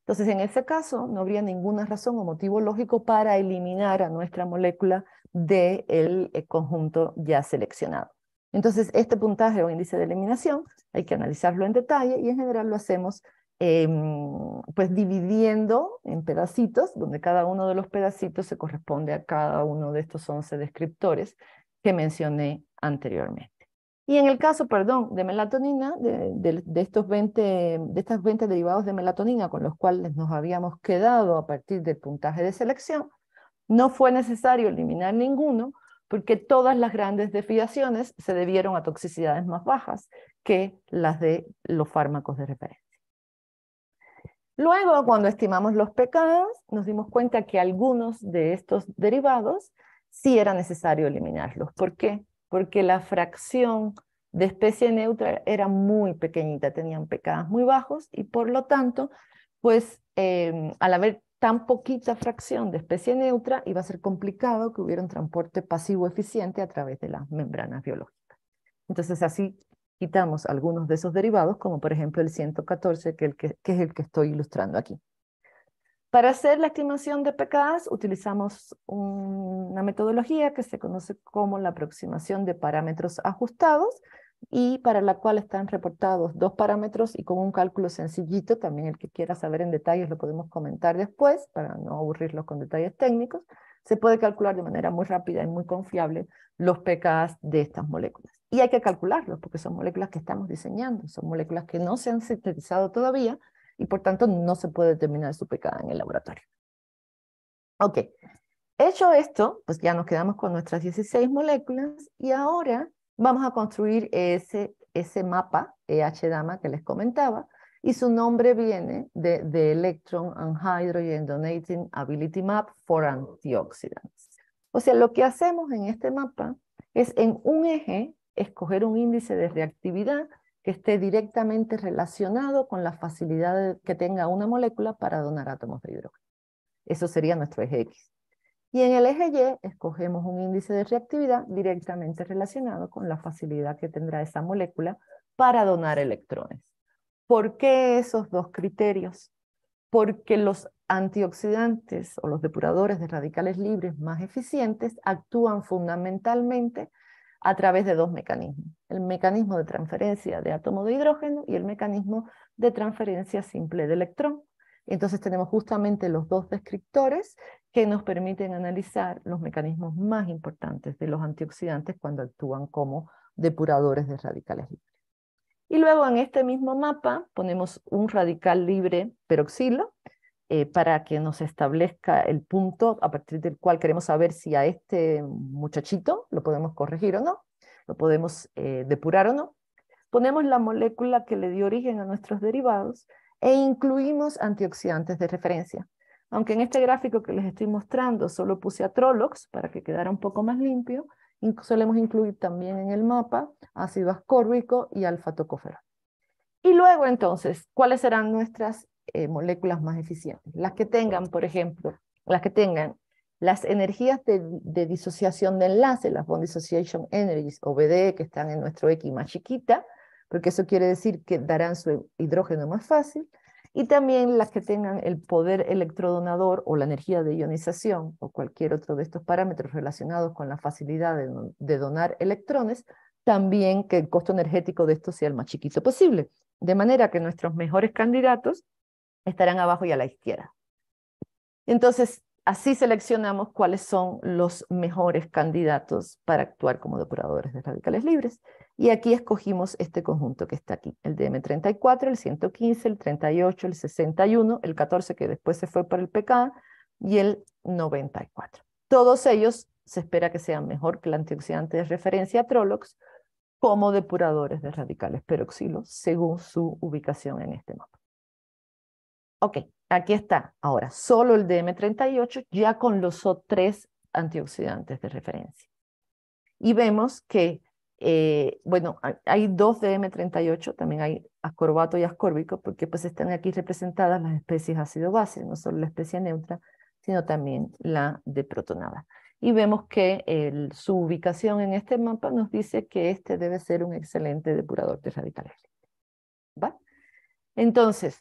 entonces, en ese caso, no habría ninguna razón o motivo lógico para eliminar a nuestra molécula del eh, conjunto ya seleccionado. Entonces, este puntaje o índice de eliminación hay que analizarlo en detalle y en general lo hacemos em, pues dividiendo en pedacitos, donde cada uno de los pedacitos se corresponde a cada uno de estos 11 descriptores que mencioné anteriormente. Y en el caso, perdón, de melatonina, de, estos 20, de estas 20 derivados de melatonina con los cuales nos habíamos quedado a partir del puntaje de selección, no fue necesario eliminar ninguno porque todas las grandes desviaciones se debieron a toxicidades más bajas que las de los fármacos de referencia. Luego, cuando estimamos los pecados, nos dimos cuenta que algunos de estos derivados sí era necesario eliminarlos. ¿Por qué? porque la fracción de especie neutra era muy pequeñita, tenían pecados muy bajos y por lo tanto, pues em, al haber tan poquita fracción de especie neutra, iba a ser complicado que hubiera un transporte pasivo eficiente a través de las membranas biológicas. Entonces así quitamos algunos de esos derivados, como por ejemplo el 114, que es el que estoy ilustrando aquí. Para hacer la estimación de PKAs utilizamos una metodología que se conoce como la aproximación de parámetros ajustados y para la cual están reportados dos parámetros y con un cálculo sencillito, también el que quiera saber en detalles lo podemos comentar después para no aburrirlos con detalles técnicos, se puede calcular de manera muy rápida y muy confiable los pKas de estas moléculas. Y hay que calcularlos porque son moléculas que estamos diseñando, son moléculas que no se han sintetizado todavía, y por tanto no se puede determinar su pecado en el laboratorio. Ok, hecho esto, pues ya nos quedamos con nuestras 16 moléculas y ahora vamos a construir ese, ese mapa EH-DAMA que les comentaba y su nombre viene de, de Electron and Hydrogen Donating Ability Map for Antioxidants. O sea, lo que hacemos en este mapa es en un eje escoger un índice de reactividad que esté directamente relacionado con la facilidad que tenga una molécula para donar átomos de hidrógeno. Eso sería nuestro eje X. Y en el eje Y escogemos un índice de reactividad directamente relacionado con la facilidad que tendrá esa molécula para donar electrones. ¿Por qué esos dos criterios? Porque los antioxidantes o los depuradores de radicales libres más eficientes actúan fundamentalmente a través de dos mecanismos el mecanismo de transferencia de átomo de hidrógeno y el mecanismo de transferencia simple de electrón. Entonces tenemos justamente los dos descriptores que nos permiten analizar los mecanismos más importantes de los antioxidantes cuando actúan como depuradores de radicales libres. Y luego en este mismo mapa ponemos un radical libre peroxilo eh, para que nos establezca el punto a partir del cual queremos saber si a este muchachito lo podemos corregir o no lo podemos eh, depurar o no, ponemos la molécula que le dio origen a nuestros derivados e incluimos antioxidantes de referencia. Aunque en este gráfico que les estoy mostrando solo puse a Trolox para que quedara un poco más limpio, solemos incluir también en el mapa ácido ascórbico y alfa-tocófero. Y luego entonces, ¿cuáles serán nuestras eh, moléculas más eficientes? Las que tengan, por ejemplo, las que tengan las energías de, disociación de enlace, las bond dissociation energies, o BD, que están en nuestro X más chiquita, porque eso quiere decir que darán su hidrógeno más fácil, y también las que tengan el poder electrodonador o la energía de ionización o cualquier otro de estos parámetros relacionados con la facilidad de, de donar electrones, también que el costo energético de esto sea el más chiquito posible. De manera que nuestros mejores candidatos estarán abajo y a la izquierda. Entonces, Así seleccionamos cuáles son los mejores candidatos para actuar como depuradores de radicales libres. Y aquí escogimos este conjunto que está aquí, el DM34, el 115, el 38, el 61, el 14 que después se fue para el PK y el 94. Todos ellos se espera que sean mejor que el antioxidante de referencia Trolox como depuradores de radicales peroxilos según su ubicación en este mapa. Ok, Aquí está, ahora, solo el DM38 ya con los O3 antioxidantes de referencia. Y vemos que, eh, bueno, hay dos DM38, también hay ascorbato y ascórbico, porque pues están aquí representadas las especies ácido-base, no solo la especie neutra, sino también la de protonada. Y vemos que su ubicación en este mapa nos dice que este debe ser un excelente depurador de radicales. ¿Va? Entonces,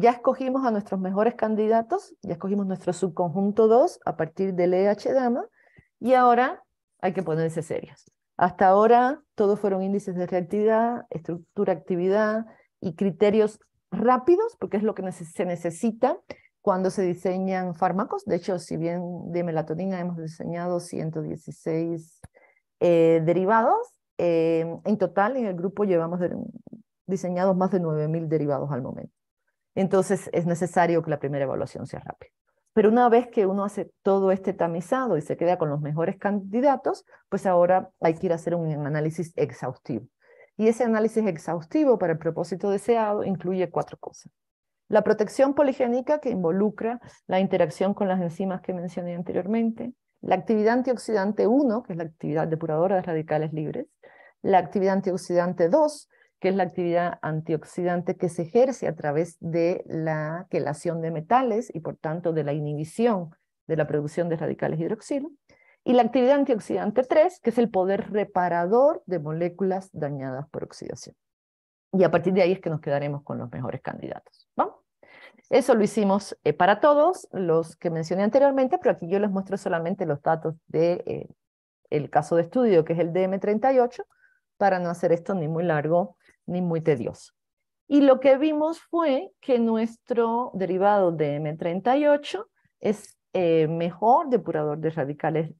ya escogimos a nuestros mejores candidatos, ya escogimos nuestro subconjunto 2 a partir del EH Dama y ahora hay que ponerse serios. Hasta ahora todos fueron índices de reactividad, estructura actividad y criterios rápidos, porque es lo que se necesita cuando se diseñan fármacos. De hecho, si bien de melatonina hemos diseñado 116 eh, derivados, eh, en total en el grupo llevamos diseñados más de 9.000 derivados al momento. Entonces es necesario que la primera evaluación sea rápida. Pero una vez que uno hace todo este tamizado y se queda con los mejores candidatos, pues ahora hay que ir a hacer un análisis exhaustivo. Y ese análisis exhaustivo para el propósito deseado incluye cuatro cosas. La protección poligénica que involucra la interacción con las enzimas que mencioné anteriormente, la actividad antioxidante 1, que es la actividad depuradora de radicales libres, la actividad antioxidante 2, que es la actividad antioxidante que se ejerce a través de la quelación de metales y por tanto de la inhibición de la producción de radicales hidroxilo, y la actividad antioxidante 3, que es el poder reparador de moléculas dañadas por oxidación. Y a partir de ahí es que nos quedaremos con los mejores candidatos. Eso lo hicimos eh, para todos los que mencioné anteriormente, pero aquí yo les muestro solamente los datos del de, eh, caso de estudio, que es el DM38, para no hacer esto ni muy largo ni muy tedioso. Y lo que vimos fue que nuestro derivado de M38 es eh, mejor depurador de radicales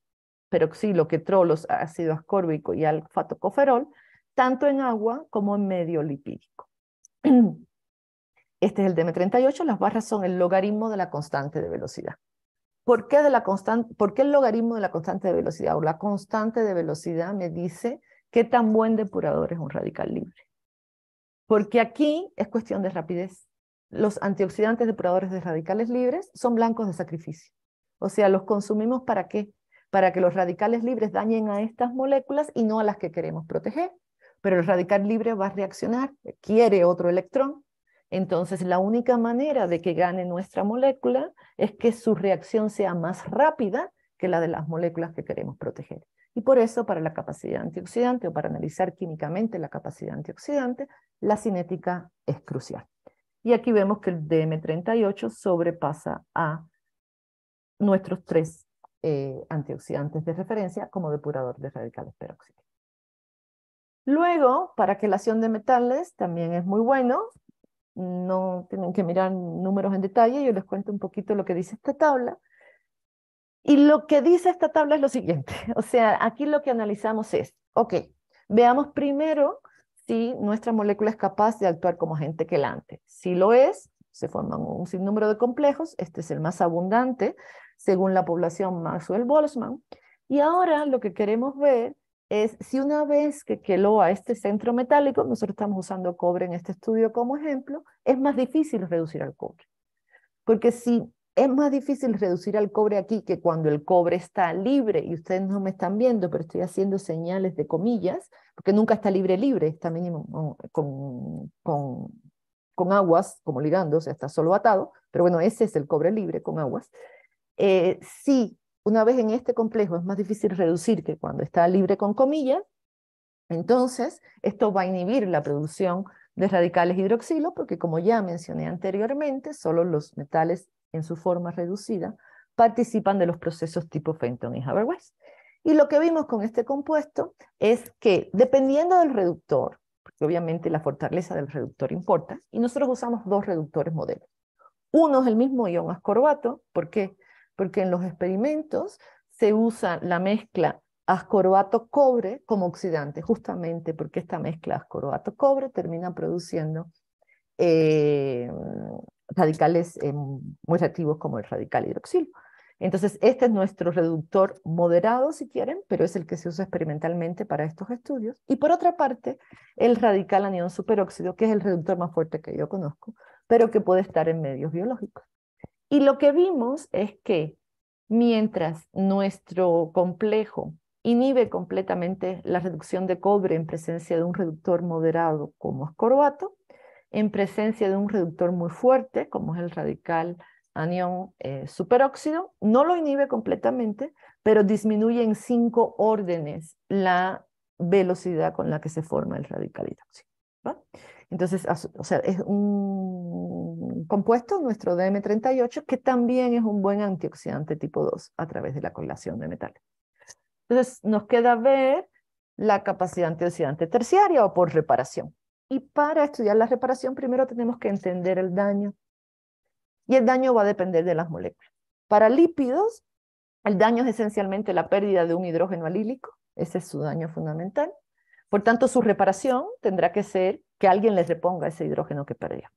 peroxilo, que trolos, ácido ascórbico y alfatocoferol, tanto en agua como en medio lipídico. Este es el de m 38 las barras son el logaritmo de la constante de velocidad. ¿Por qué, de la ¿Por qué el logaritmo de la constante de velocidad o la constante de velocidad me dice qué tan buen depurador es un radical libre? porque aquí es cuestión de rapidez. Los antioxidantes depuradores de radicales libres son blancos de sacrificio. O sea, los consumimos para qué? Para que los radicales libres dañen a estas moléculas y no a las que queremos proteger. Pero el radical libre va a reaccionar, quiere otro electrón. Entonces, la única manera de que gane nuestra molécula es que su reacción sea más rápida que la de las moléculas que queremos proteger. Y por eso, para la capacidad antioxidante o para analizar químicamente la capacidad antioxidante, la cinética es crucial. Y aquí vemos que el DM38 sobrepasa a nuestros tres eh, antioxidantes de referencia como depurador de radicales peróxido Luego, para la acción de metales también es muy bueno. No tienen que mirar números en detalle, yo les cuento un poquito lo que dice esta tabla. Y lo que dice esta tabla es lo siguiente, o sea, aquí lo que analizamos es, ok, veamos primero si nuestra molécula es capaz de actuar como agente quelante. Si lo es, se forman un sinnúmero de complejos, este es el más abundante, según la población Maxwell-Boltzmann. Y ahora lo que queremos ver es si una vez que queló a este centro metálico, nosotros estamos usando cobre en este estudio como ejemplo, es más difícil reducir al cobre. Porque si es más difícil reducir al cobre aquí que cuando el cobre está libre, y ustedes no me están viendo, pero estoy haciendo señales de comillas, porque nunca está libre libre, está mínimo con, aguas, como ligando, o sea, está solo atado, pero bueno, ese es el cobre libre con aguas. Eh, si una vez en este complejo es más difícil reducir que cuando está libre con comillas, entonces esto va a inhibir la producción de radicales hidroxilo, porque como ya mencioné anteriormente, solo los metales en su forma reducida, participan de los procesos tipo Fenton y Haber-Weiss. Y lo que vimos con este compuesto es que dependiendo del reductor, porque obviamente la fortaleza del reductor importa, y nosotros usamos dos reductores modelos. Uno es el mismo ion ascorbato, ¿por qué? Porque en los experimentos se usa la mezcla ascorbato-cobre como oxidante, justamente porque esta mezcla ascorbato-cobre termina produciendo eh, radicales eh, muy activos como el radical hidroxilo. Entonces, este es nuestro reductor moderado, si quieren, pero es el que se usa experimentalmente para estos estudios. Y por otra parte, el radical anión superóxido, que es el reductor más fuerte que yo conozco, pero que puede estar en medios biológicos. Y lo que vimos es que mientras nuestro complejo inhibe completamente la reducción de cobre en presencia de un reductor moderado como ascorbato, en presencia de un reductor muy fuerte, como es el radical anión eh, superóxido, no lo inhibe completamente, pero disminuye en cinco órdenes la velocidad con la que se forma el radical hidróxido. Entonces, o sea, es un compuesto, nuestro DM38, que también es un buen antioxidante tipo 2 a través de la colación de metales. Entonces, nos queda ver la capacidad antioxidante terciaria o por reparación. Y para estudiar la reparación, primero tenemos que entender el daño. Y el daño va a depender de las moléculas. Para lípidos, el daño es esencialmente la pérdida de un hidrógeno alílico. Ese es su daño fundamental. Por tanto, su reparación tendrá que ser que alguien les reponga ese hidrógeno que perdió.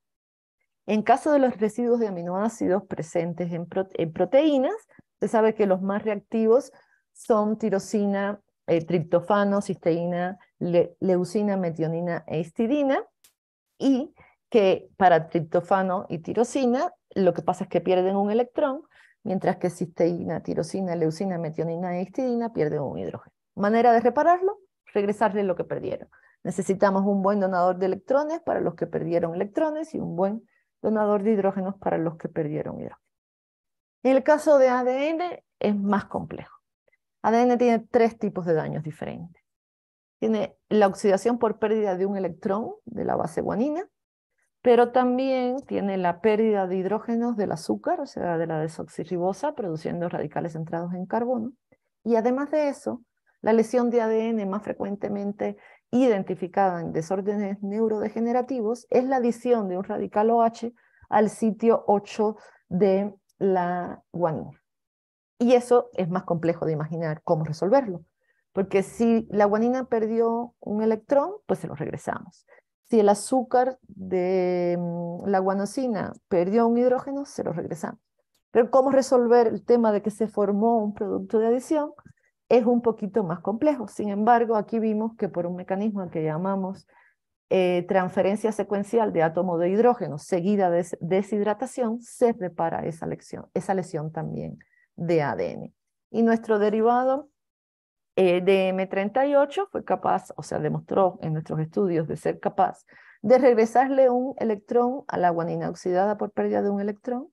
En caso de los residuos de aminoácidos presentes en, en proteínas, se sabe que los más reactivos son tirosina eh, triptofano, cisteína, leucina, metionina e histidina, y que para triptofano y tirosina lo que pasa es que pierden un electrón, mientras que cisteína, tirosina, leucina, metionina e histidina pierden un hidrógeno. Manera de repararlo, regresarle lo que perdieron. Necesitamos un buen donador de electrones para los que perdieron electrones y un buen donador de hidrógenos para los que perdieron hidrógeno. En el caso de ADN es más complejo. ADN tiene tres tipos de daños diferentes. Tiene la oxidación por pérdida de un electrón de la base guanina, pero también tiene la pérdida de hidrógenos del azúcar, o sea, de la desoxirribosa, produciendo radicales centrados en carbono. Y además de eso, la lesión de ADN más frecuentemente identificada en desórdenes neurodegenerativos es la adición de un radical OH al sitio 8 de la guanina. Y eso es más complejo de imaginar cómo resolverlo. Porque si la guanina perdió un electrón, pues se lo regresamos. Si el azúcar de mm, la guanosina perdió un hidrógeno, se lo regresamos. Pero cómo resolver el tema de que se formó un producto de adición es un poquito más complejo. Sin embargo, aquí vimos que por un mecanismo que llamamos eh, transferencia secuencial de átomo de hidrógeno seguida de deshidratación, se prepara esa, lección, esa lesión también de ADN. Y nuestro derivado eh, de M38 fue capaz, o sea, demostró en nuestros estudios de ser capaz de regresarle un electrón a la guanina oxidada por pérdida de un electrón,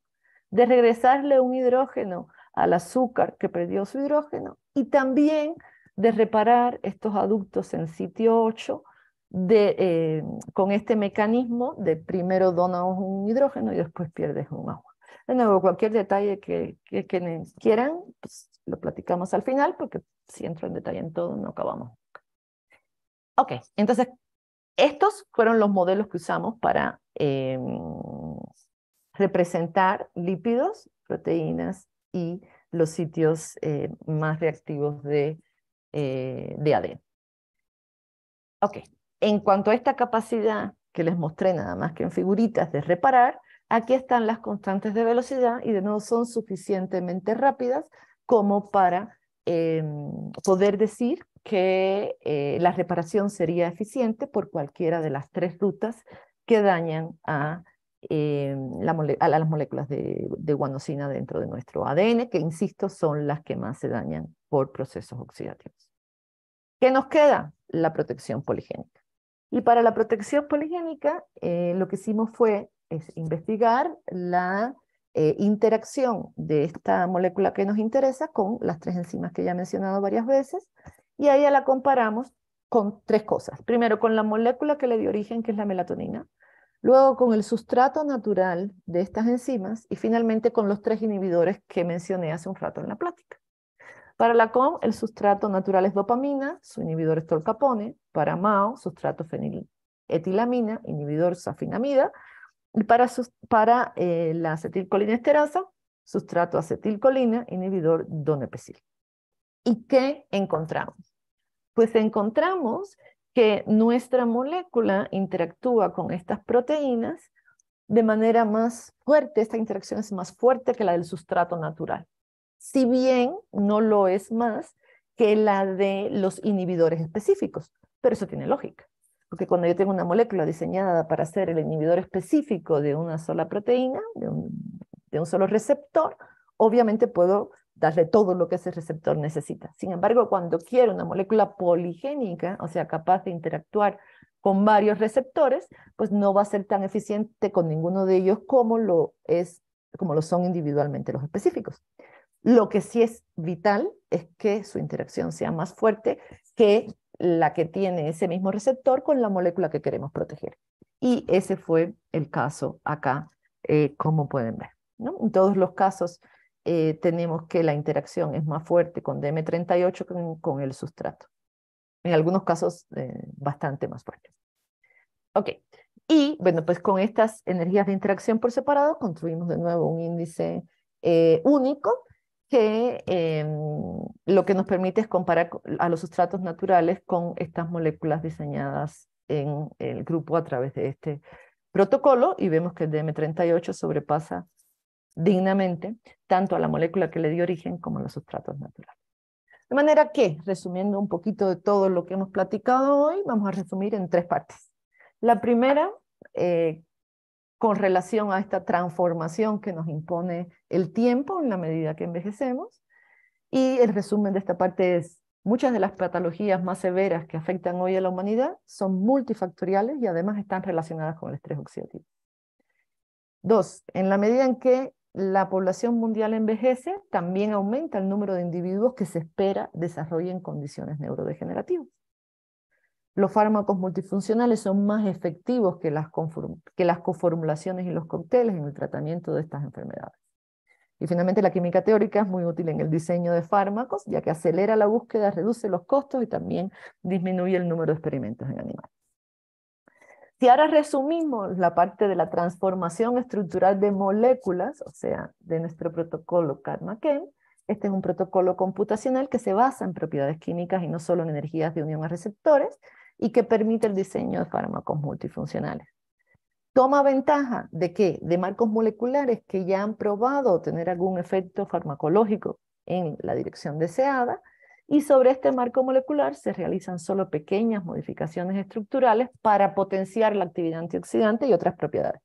de regresarle un hidrógeno al azúcar que perdió su hidrógeno y también de reparar estos aductos en sitio 8 de, eh, con este mecanismo de primero dona un hidrógeno y después pierdes un agua. De nuevo, cualquier detalle que, quieran, pues lo platicamos al final, porque si entro en detalle en todo, no acabamos. Ok, entonces, estos fueron los modelos que usamos para eh, representar lípidos, proteínas y los sitios eh, más reactivos de, eh, de ADN. Ok, en cuanto a esta capacidad que les mostré nada más que en figuritas de reparar, Aquí están las constantes de velocidad y de nuevo son suficientemente rápidas como para em, poder decir que eh, la reparación sería eficiente por cualquiera de las tres rutas que dañan a, em, las moléculas de, guanosina dentro de nuestro ADN, que insisto, son las que más se dañan por procesos oxidativos. ¿Qué nos queda? La protección poligénica. Y para la protección poligénica, eh, lo que hicimos fue es investigar la eh, interacción de esta molécula que nos interesa con las tres enzimas que ya he mencionado varias veces y ahí ya la comparamos con tres cosas. Primero, con la molécula que le dio origen, que es la melatonina, luego con el sustrato natural de estas enzimas y finalmente con los tres inhibidores que mencioné hace un rato en la plática. Para la COM, el sustrato natural es dopamina, su inhibidor es tolcapone, para MAO, sustrato feniletilamina, inhibidor safinamida, y para, la para eh, acetilcolinesterasa, sustrato acetilcolina, inhibidor donepecil. ¿Y qué encontramos? Pues encontramos que nuestra molécula interactúa con estas proteínas de manera más fuerte, esta interacción es más fuerte que la del sustrato natural. Si bien no lo es más que la de los inhibidores específicos, pero eso tiene lógica. Porque cuando yo tengo una molécula diseñada para ser el inhibidor específico de una sola proteína, de un, de un solo receptor, obviamente puedo darle todo lo que ese receptor necesita. Sin embargo, cuando quiero una molécula poligénica, o sea, capaz de interactuar con varios receptores, pues no va a ser tan eficiente con ninguno de ellos como lo, es, como lo son individualmente los específicos. Lo que sí es vital es que su interacción sea más fuerte que la que tiene ese mismo receptor con la molécula que queremos proteger. Y ese fue el caso acá, eh, como pueden ver. En todos los casos eh, tenemos que la interacción es más fuerte con DM38 que con, el sustrato. En algunos casos, eh, bastante más fuerte. Ok, y bueno, pues con estas energías de interacción por separado construimos de nuevo un índice único que em, lo que nos permite es comparar a los sustratos naturales con estas moléculas diseñadas en el grupo a través de este protocolo y vemos que el DM38 sobrepasa dignamente tanto a la molécula que le dio origen como a los sustratos naturales. De manera que, resumiendo un poquito de todo lo que hemos platicado hoy, vamos a resumir en tres partes. La primera, eh, con relación a esta transformación que nos impone el tiempo en la medida que envejecemos. Y el resumen de esta parte es, muchas de las patologías más severas que afectan hoy a la humanidad son multifactoriales y además están relacionadas con el estrés oxidativo. Dos, en la medida en que la población mundial envejece, también aumenta el número de individuos que se espera desarrollen condiciones neurodegenerativas los fármacos multifuncionales son más efectivos que las, que las coformulaciones y los cócteles en el tratamiento de estas enfermedades. Y finalmente la química teórica es muy útil en el diseño de fármacos, ya que acelera la búsqueda, reduce los costos y también disminuye el número de experimentos en animales. Si ahora resumimos la parte de la transformación estructural de moléculas, o sea, de nuestro protocolo Karma-Ken, este es un protocolo computacional que se basa en propiedades químicas y no solo en energías de unión a receptores, y que permite el diseño de fármacos multifuncionales. Toma ventaja de que, De marcos moleculares que ya han probado tener algún efecto farmacológico en la dirección deseada y sobre este marco molecular se realizan solo pequeñas modificaciones estructurales para potenciar la actividad antioxidante y otras propiedades.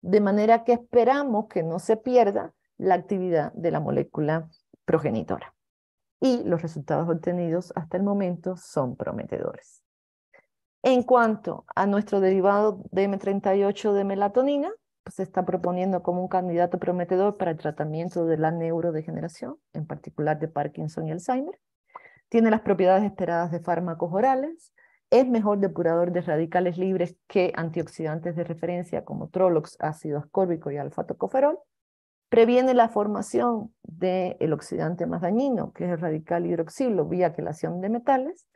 De manera que esperamos que no se pierda la actividad de la molécula progenitora. Y los resultados obtenidos hasta el momento son prometedores. En cuanto a nuestro derivado de M38 de melatonina, pues, se está proponiendo como un candidato prometedor para el tratamiento de la neurodegeneración, en particular de Parkinson y Alzheimer. Tiene las propiedades esperadas de fármacos orales, es mejor depurador de radicales libres que antioxidantes de referencia como Trolox, ácido ascórbico y alfa-tocoferol. Previene la formación del oxidante más dañino, que es el radical hidroxilo vía quelación de metales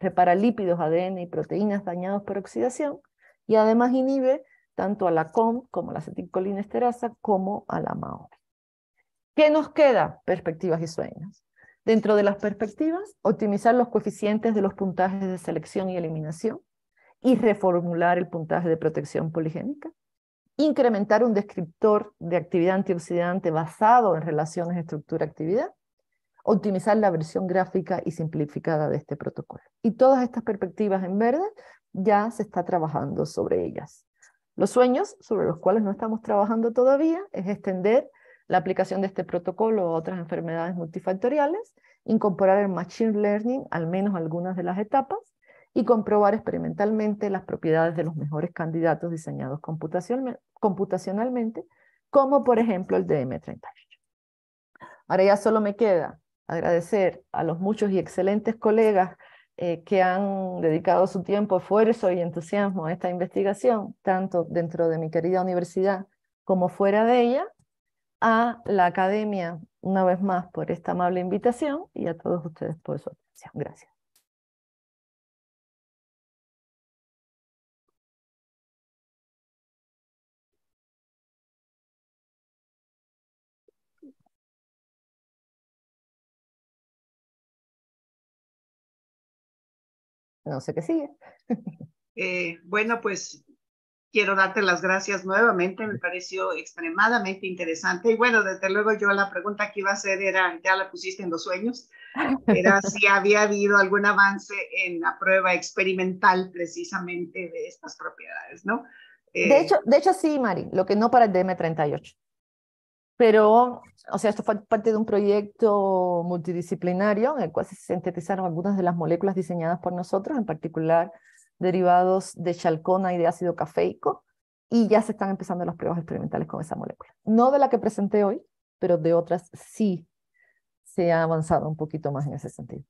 repara lípidos, ADN y proteínas dañados por oxidación y además inhibe tanto a la COM como a la acetilcolinesterasa como a la MAO. ¿Qué nos queda? Perspectivas y sueños. Dentro de las perspectivas, optimizar los coeficientes de los puntajes de selección y eliminación y reformular el puntaje de protección poligénica. Incrementar un descriptor de actividad antioxidante basado en relaciones estructura-actividad optimizar la versión gráfica y simplificada de este protocolo. Y todas estas perspectivas en verde ya se está trabajando sobre ellas. Los sueños sobre los cuales no estamos trabajando todavía es extender la aplicación de este protocolo a otras enfermedades multifactoriales, incorporar el machine learning al menos algunas de las etapas y comprobar experimentalmente las propiedades de los mejores candidatos diseñados computacionalmente, como por ejemplo el DM38. Ahora ya solo me queda agradecer a los muchos y excelentes colegas eh, que han dedicado su tiempo, esfuerzo y entusiasmo a esta investigación, tanto dentro de mi querida universidad como fuera de ella, a la academia una vez más por esta amable invitación y a todos ustedes por su atención. Gracias. No sé qué sigue. Eh, bueno, pues quiero darte las gracias nuevamente, me pareció extremadamente interesante. Y bueno, desde luego yo la pregunta que iba a hacer era, ya la pusiste en los sueños, era si había habido algún avance en la prueba experimental precisamente de estas propiedades, ¿no? de, eh, hecho, de hecho, sí, Mari, lo que no para el DM38. Pero o sea, esto fue parte de un proyecto multidisciplinario en el cual se sintetizaron algunas de las moléculas diseñadas por nosotros, en particular derivados de chalcona y de ácido cafeico, y ya se están empezando las pruebas experimentales con esa molécula. No de la que presenté hoy, pero de otras sí se ha avanzado un poquito más en ese sentido.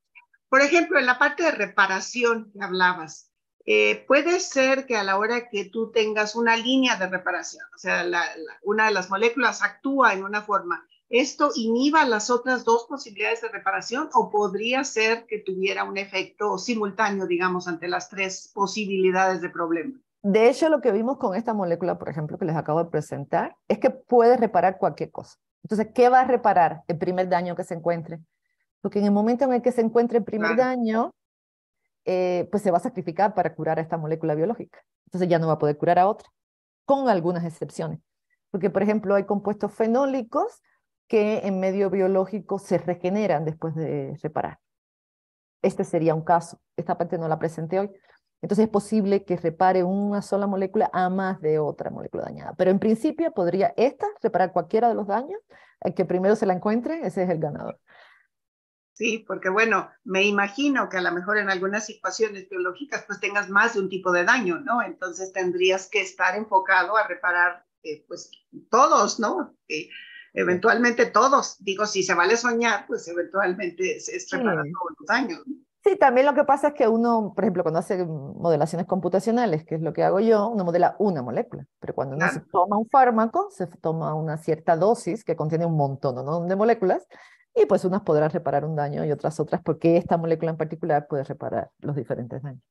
Por ejemplo, en la parte de reparación que hablabas, eh, puede ser que a la hora que tú tengas una línea de reparación, o sea, una de las moléculas actúa en una forma esto inhiba las otras dos posibilidades de reparación o podría ser que tuviera un efecto simultáneo, digamos, ante las tres posibilidades de problema. De hecho, lo que vimos con esta molécula, por ejemplo, que les acabo de presentar, es que puede reparar cualquier cosa. Entonces, ¿qué va a reparar? El primer daño que se encuentre. Porque en el momento en el que se encuentre el primer daño, eh, pues se va a sacrificar para curar a esta molécula biológica. Entonces ya no va a poder curar a otra, con algunas excepciones. Porque, por ejemplo, hay compuestos fenólicos que en medio biológico se regeneran después de reparar. Este sería un caso. Esta parte no la presenté hoy. Entonces es posible que repare una sola molécula a más de otra molécula dañada. Pero en principio podría esta reparar cualquiera de los daños. El que primero se la encuentre, ese es el ganador. Sí, porque bueno, me imagino que a lo mejor en algunas situaciones biológicas pues tengas más de un tipo de daño, ¿no? Entonces tendrías que estar enfocado a reparar eh, pues todos, ¿no? Eh, eventualmente todos, digo, si se vale soñar, pues eventualmente es, es reparar todos los daños. Sí, también lo que pasa es que uno, por ejemplo, cuando hace modelaciones computacionales, que es lo que hago yo, uno modela una molécula, pero cuando uno se toma un fármaco, se toma una cierta dosis que contiene un montón ¿no? de moléculas, y pues unas podrán reparar un daño y otras otras, porque esta molécula en particular puede reparar los diferentes daños.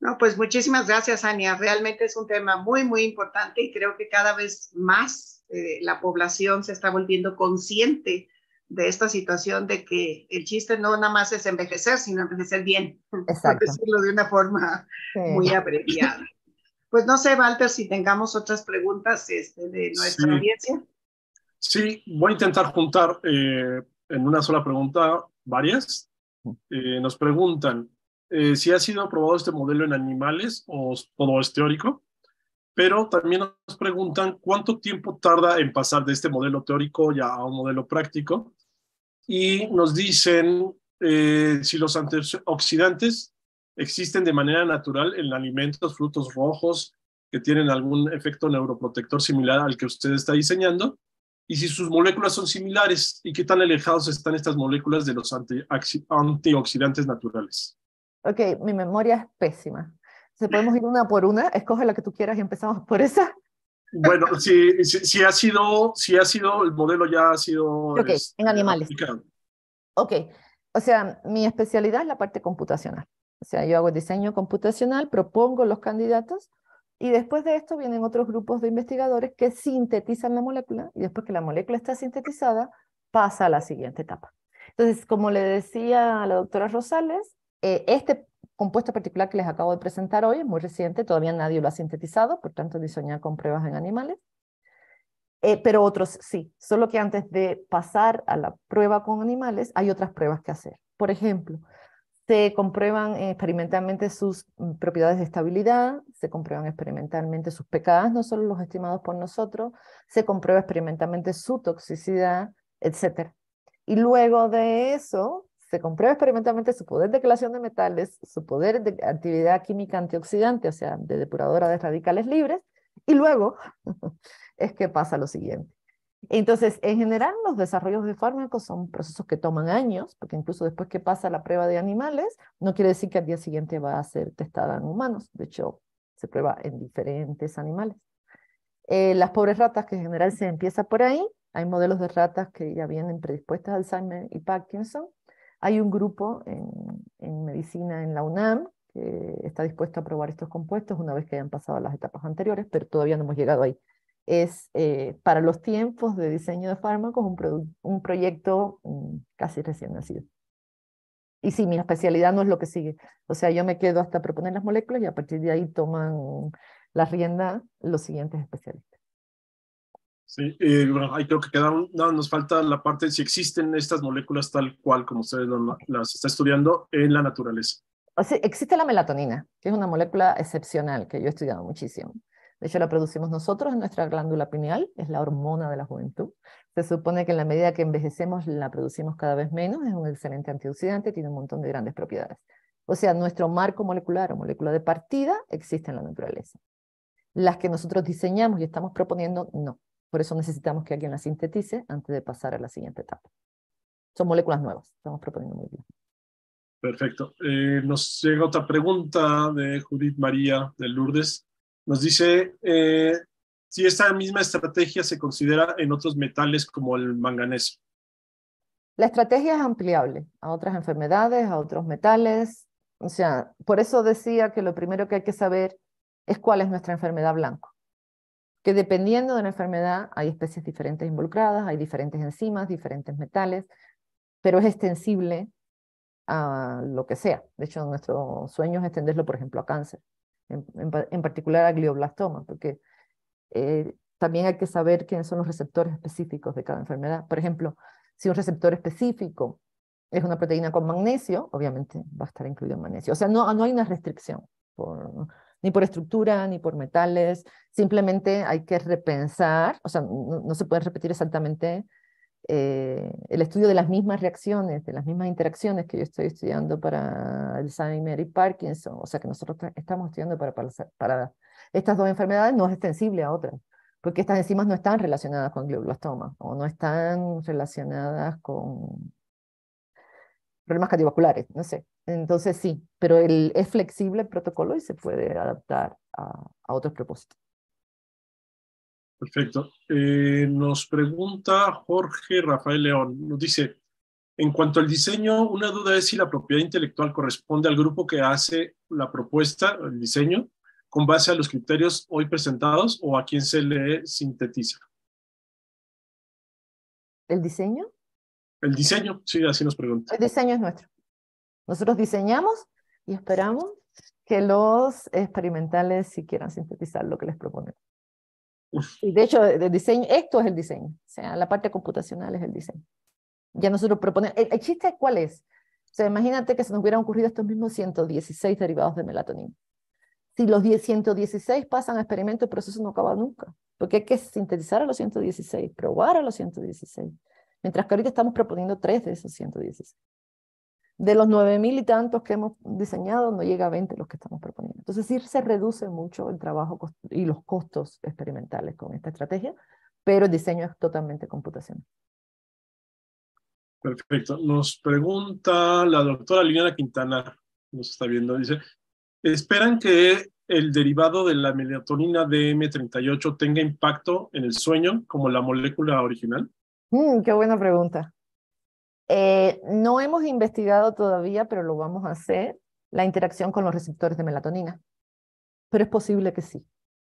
No, pues muchísimas gracias, Ania. Realmente es un tema muy, muy importante y creo que cada vez más eh, la población se está volviendo consciente de esta situación de que el chiste no nada más es envejecer, sino envejecer bien, Exacto. decirlo de una forma muy abreviada. Pues no sé, Walter, si tengamos otras preguntas este, de nuestra audiencia. Sí, voy a intentar juntar eh, en una sola pregunta varias. Eh, nos preguntan si ha sido aprobado este modelo en animales o todo es teórico pero también nos preguntan cuánto tiempo tarda en pasar de este modelo teórico ya a un modelo práctico. Y nos dicen eh, si los antioxidantes existen de manera natural en alimentos, frutos rojos, que tienen algún efecto neuroprotector similar al que usted está diseñando, y si sus moléculas son similares y qué tan alejados están estas moléculas de los antioxidantes naturales. Ok, mi memoria es pésima se podemos ir una por una, escoge la que tú quieras y empezamos por esa. Bueno, si, ha sido, si ha sido, el modelo ya ha sido... Ok, en animales. Ok, o sea, mi especialidad es la parte computacional. O sea, yo hago el diseño computacional, propongo los candidatos y después de esto vienen otros grupos de investigadores que sintetizan la molécula y después que la molécula está sintetizada, pasa a la siguiente etapa. Entonces, como le decía a la doctora Rosales, eh, este compuesto particular que les acabo de presentar hoy es muy reciente, todavía nadie lo ha sintetizado, por tanto diseñar con pruebas en animales. Eh, pero otros sí, solo que antes de pasar a la prueba con animales hay otras pruebas que hacer. Por ejemplo, se comprueban experimentalmente sus mm, propiedades de estabilidad, se comprueban experimentalmente sus pecados, no solo los estimados por nosotros, se comprueba experimentalmente su toxicidad, etc. Y luego de eso, se comprueba experimentalmente su poder de creación de metales, su poder de actividad química antioxidante, o sea, de depuradora de radicales libres, y luego es que pasa lo siguiente. Entonces, en general, los desarrollos de fármacos son procesos que toman años, porque incluso después que pasa la prueba de animales, no quiere decir que al día siguiente va a ser testada en humanos. De hecho, se prueba en diferentes animales. Eh, las pobres ratas, que en general se empieza por ahí, hay modelos de ratas que ya vienen predispuestas a Alzheimer y Parkinson, hay un grupo en, medicina en la UNAM que está dispuesto a probar estos compuestos una vez que hayan pasado las etapas anteriores, pero todavía no hemos llegado ahí. Es eh, para los tiempos de diseño de fármacos un, proyecto mm, casi recién nacido. Y sí, mi especialidad no es lo que sigue. O sea, yo me quedo hasta proponer las moléculas y a partir de ahí toman la rienda los siguientes especialistas. Sí, bueno, ahí creo que queda nos falta la parte de si existen estas moléculas tal cual como ustedes las está estudiando en la naturaleza. existe la melatonina, que es una molécula excepcional que yo he estudiado muchísimo. De hecho, la producimos nosotros en nuestra glándula pineal, es la hormona de la juventud. Se supone que en la medida que envejecemos la producimos cada vez menos, es un excelente antioxidante, tiene un montón de grandes propiedades. O sea, nuestro marco molecular o molécula de partida existe en la naturaleza. Las que nosotros diseñamos y estamos proponiendo, no. Por eso necesitamos que alguien la sintetice antes de pasar a la siguiente etapa. Son moléculas nuevas, estamos proponiendo muy bien. Perfecto. Eh, nos llega otra pregunta de Judith María de Lourdes. Nos dice eh, si esta misma estrategia se considera en otros metales como el manganeso. La estrategia es ampliable a otras enfermedades, a otros metales. O sea, por eso decía que lo primero que hay que saber es cuál es nuestra enfermedad blanco dependiendo de la enfermedad hay especies diferentes involucradas, hay diferentes enzimas, diferentes metales, pero es extensible a lo que sea. De hecho, nuestro sueño es extenderlo, por ejemplo, a cáncer, en, particular a glioblastoma, porque eh, también hay que saber quiénes son los receptores específicos de cada enfermedad. Por ejemplo, si un receptor específico es una proteína con magnesio, obviamente va a estar incluido en magnesio. O sea, no, no hay una restricción. Por, ni por estructura, ni por metales, simplemente hay que repensar, o sea, no, se puede repetir exactamente eh, el estudio de las mismas reacciones, de las mismas interacciones que yo estoy estudiando para Alzheimer y Parkinson, o sea, que nosotros estamos estudiando para, para, para estas dos enfermedades, no es extensible a otras porque estas enzimas no están relacionadas con glioblastoma o no están relacionadas con problemas cardiovasculares, no sé. Entonces sí, pero el, es flexible el protocolo y se puede adaptar a, otros propósitos. Perfecto. Eh, nos pregunta Jorge Rafael León. Nos dice, en cuanto al diseño, una duda es si la propiedad intelectual corresponde al grupo que hace la propuesta, el diseño, con base a los criterios hoy presentados o a quien se le sintetiza. ¿El diseño? El diseño, sí, así nos pregunta. El diseño es nuestro. Nosotros diseñamos y esperamos que los experimentales si quieran sintetizar lo que les proponemos. Y de hecho, de diseño, esto es el diseño, o sea, la parte computacional es el diseño. Ya nosotros proponemos, el, chiste cuál es, o sea, imagínate que se nos hubieran ocurrido estos mismos 116 derivados de melatonina. Si los 116 pasan a experimento, el proceso no acaba nunca, porque hay que sintetizar a los 116, probar a los 116, mientras que ahorita estamos proponiendo tres de esos 116 de los 9.000 y tantos que hemos diseñado, no llega a 20 los que estamos proponiendo. Entonces sí se reduce mucho el trabajo y los costos experimentales con esta estrategia, pero el diseño es totalmente computacional. Perfecto. Nos pregunta la doctora Liliana Quintana, nos está viendo, dice, ¿esperan que el derivado de la melatonina DM38 tenga impacto en el sueño como la molécula original? Mm, qué buena pregunta. Eh, no hemos investigado todavía, pero lo vamos a hacer, la interacción con los receptores de melatonina. Pero es posible que sí,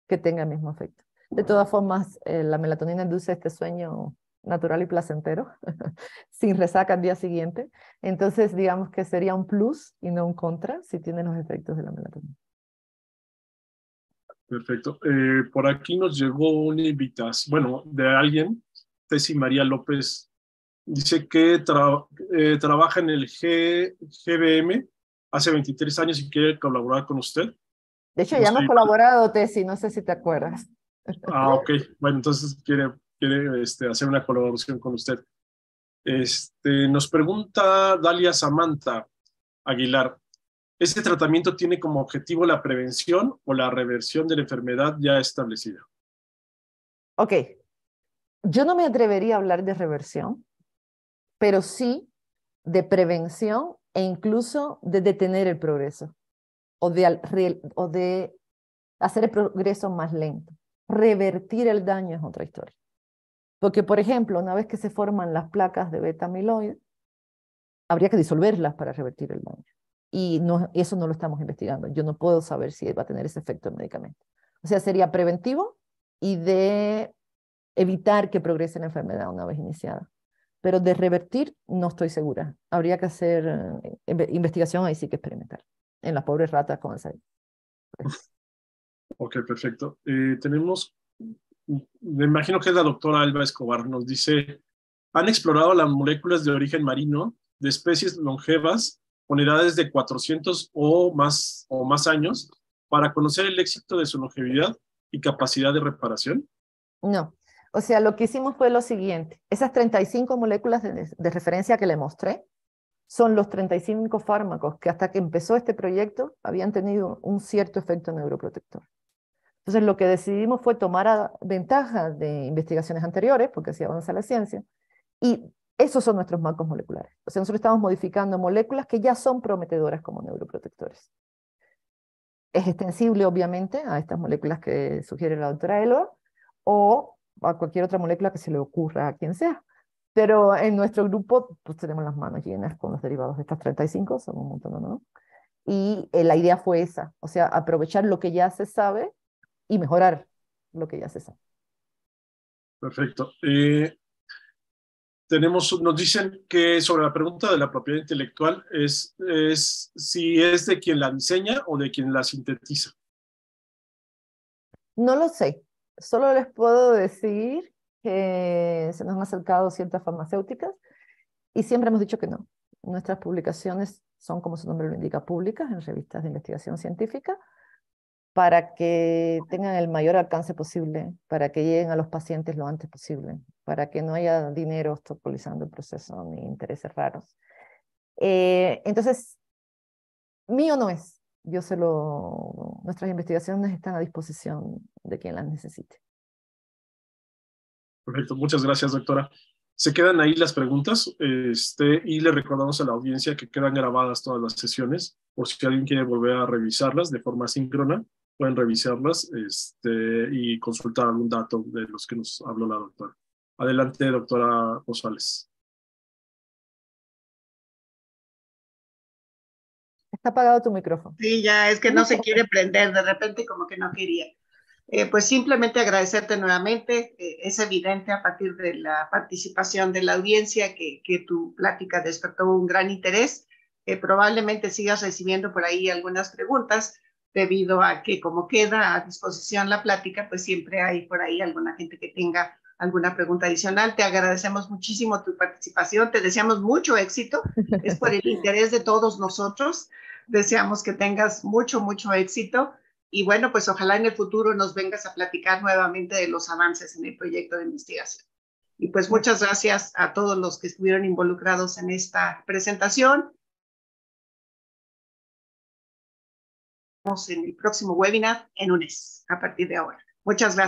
que tenga el mismo efecto. De todas formas, eh, la melatonina induce este sueño natural y placentero, sin resaca al día siguiente. Entonces, digamos que sería un plus y no un contra si tiene los efectos de la melatonina. Perfecto. Eh, por aquí nos llegó una invitación, bueno, de alguien, Tessy María López Dice que eh, trabaja en el GBM hace 23 años y quiere colaborar con usted. De hecho, ya hemos colaborado, Tessy, no sé si te acuerdas. Ah, ok. Bueno, entonces quiere, quiere este, hacer una colaboración con usted. Este, nos pregunta Dalia Samantha Aguilar, ¿Ese tratamiento tiene como objetivo la prevención o la reversión de la enfermedad ya establecida? Ok. Yo no me atrevería a hablar de reversión pero sí de prevención e incluso de detener el progreso o de, hacer el progreso más lento. Revertir el daño es otra historia. Porque, por ejemplo, una vez que se forman las placas de beta amiloide, habría que disolverlas para revertir el daño. Y eso no lo estamos investigando. Yo no puedo saber si va a tener ese efecto el medicamento. O sea, sería preventivo y de evitar que progrese la enfermedad una vez iniciada pero de revertir no estoy segura. Habría que hacer eh, investigación ahí sí que experimentar. en las pobres ratas con esa. Ok, perfecto. Eh, tenemos, mm, me imagino que es la doctora Alba Escobar, nos dice, han explorado las moléculas de origen marino de especies longevas con edades de 400 o más, o más años para conocer el éxito de su longevidad y capacidad de reparación. No, o sea, lo que hicimos fue lo siguiente. Esas 35 moléculas de, referencia que le mostré son los 35 fármacos que hasta que empezó este proyecto habían tenido un cierto efecto neuroprotector. Entonces, lo que decidimos fue tomar a ventaja de investigaciones anteriores, porque así avanza la ciencia, y esos son nuestros marcos moleculares. O sea, nosotros estamos modificando moléculas que ya son prometedoras como neuroprotectores. Es extensible, obviamente, a estas moléculas que sugiere la doctora Elor, o a cualquier otra molécula que se le ocurra a quien sea. Pero en nuestro grupo pues tenemos las manos llenas con los derivados de estas 35, son un montón, ¿no? Y eh, la idea fue esa, o sea, aprovechar lo que ya se sabe y mejorar lo que ya se sabe. Perfecto. Eh, tenemos, nos dicen que sobre la pregunta de la propiedad intelectual es, es si es de quien la diseña o de quien la sintetiza. No lo sé, solo les puedo decir que se nos han acercado ciertas farmacéuticas y siempre hemos dicho que no. Nuestras publicaciones son, como su nombre lo indica, públicas en revistas de investigación científica para que tengan el mayor alcance posible, para que lleguen a los pacientes lo antes posible, para que no haya dinero obstaculizando el proceso ni intereses raros. Eh, entonces, mío no es, yo se lo, nuestras investigaciones están a disposición de quien las necesite. Perfecto, muchas gracias, doctora. Se quedan ahí las preguntas este, y le recordamos a la audiencia que quedan grabadas todas las sesiones. Por si alguien quiere volver a revisarlas de forma síncrona, pueden revisarlas este, y consultar algún dato de los que nos habló la doctora. Adelante, doctora Rosales. apagado tu micrófono. Sí, ya es que no se quiere prender, de repente como que no quería. Eh, pues simplemente agradecerte nuevamente. Eh, es evidente a partir de la participación de la audiencia que, tu plática despertó un gran interés. Eh, probablemente sigas recibiendo por ahí algunas preguntas debido a que como queda a disposición la plática, pues siempre hay por ahí alguna gente que tenga alguna pregunta adicional. Te agradecemos muchísimo tu participación, te deseamos mucho éxito, es por el interés de todos nosotros Deseamos que tengas mucho, mucho éxito y bueno, pues ojalá en el futuro nos vengas a platicar nuevamente de los avances en el proyecto de investigación. Y pues muchas gracias a todos los que estuvieron involucrados en esta presentación. en el próximo webinar en UNES a partir de ahora. Muchas gracias.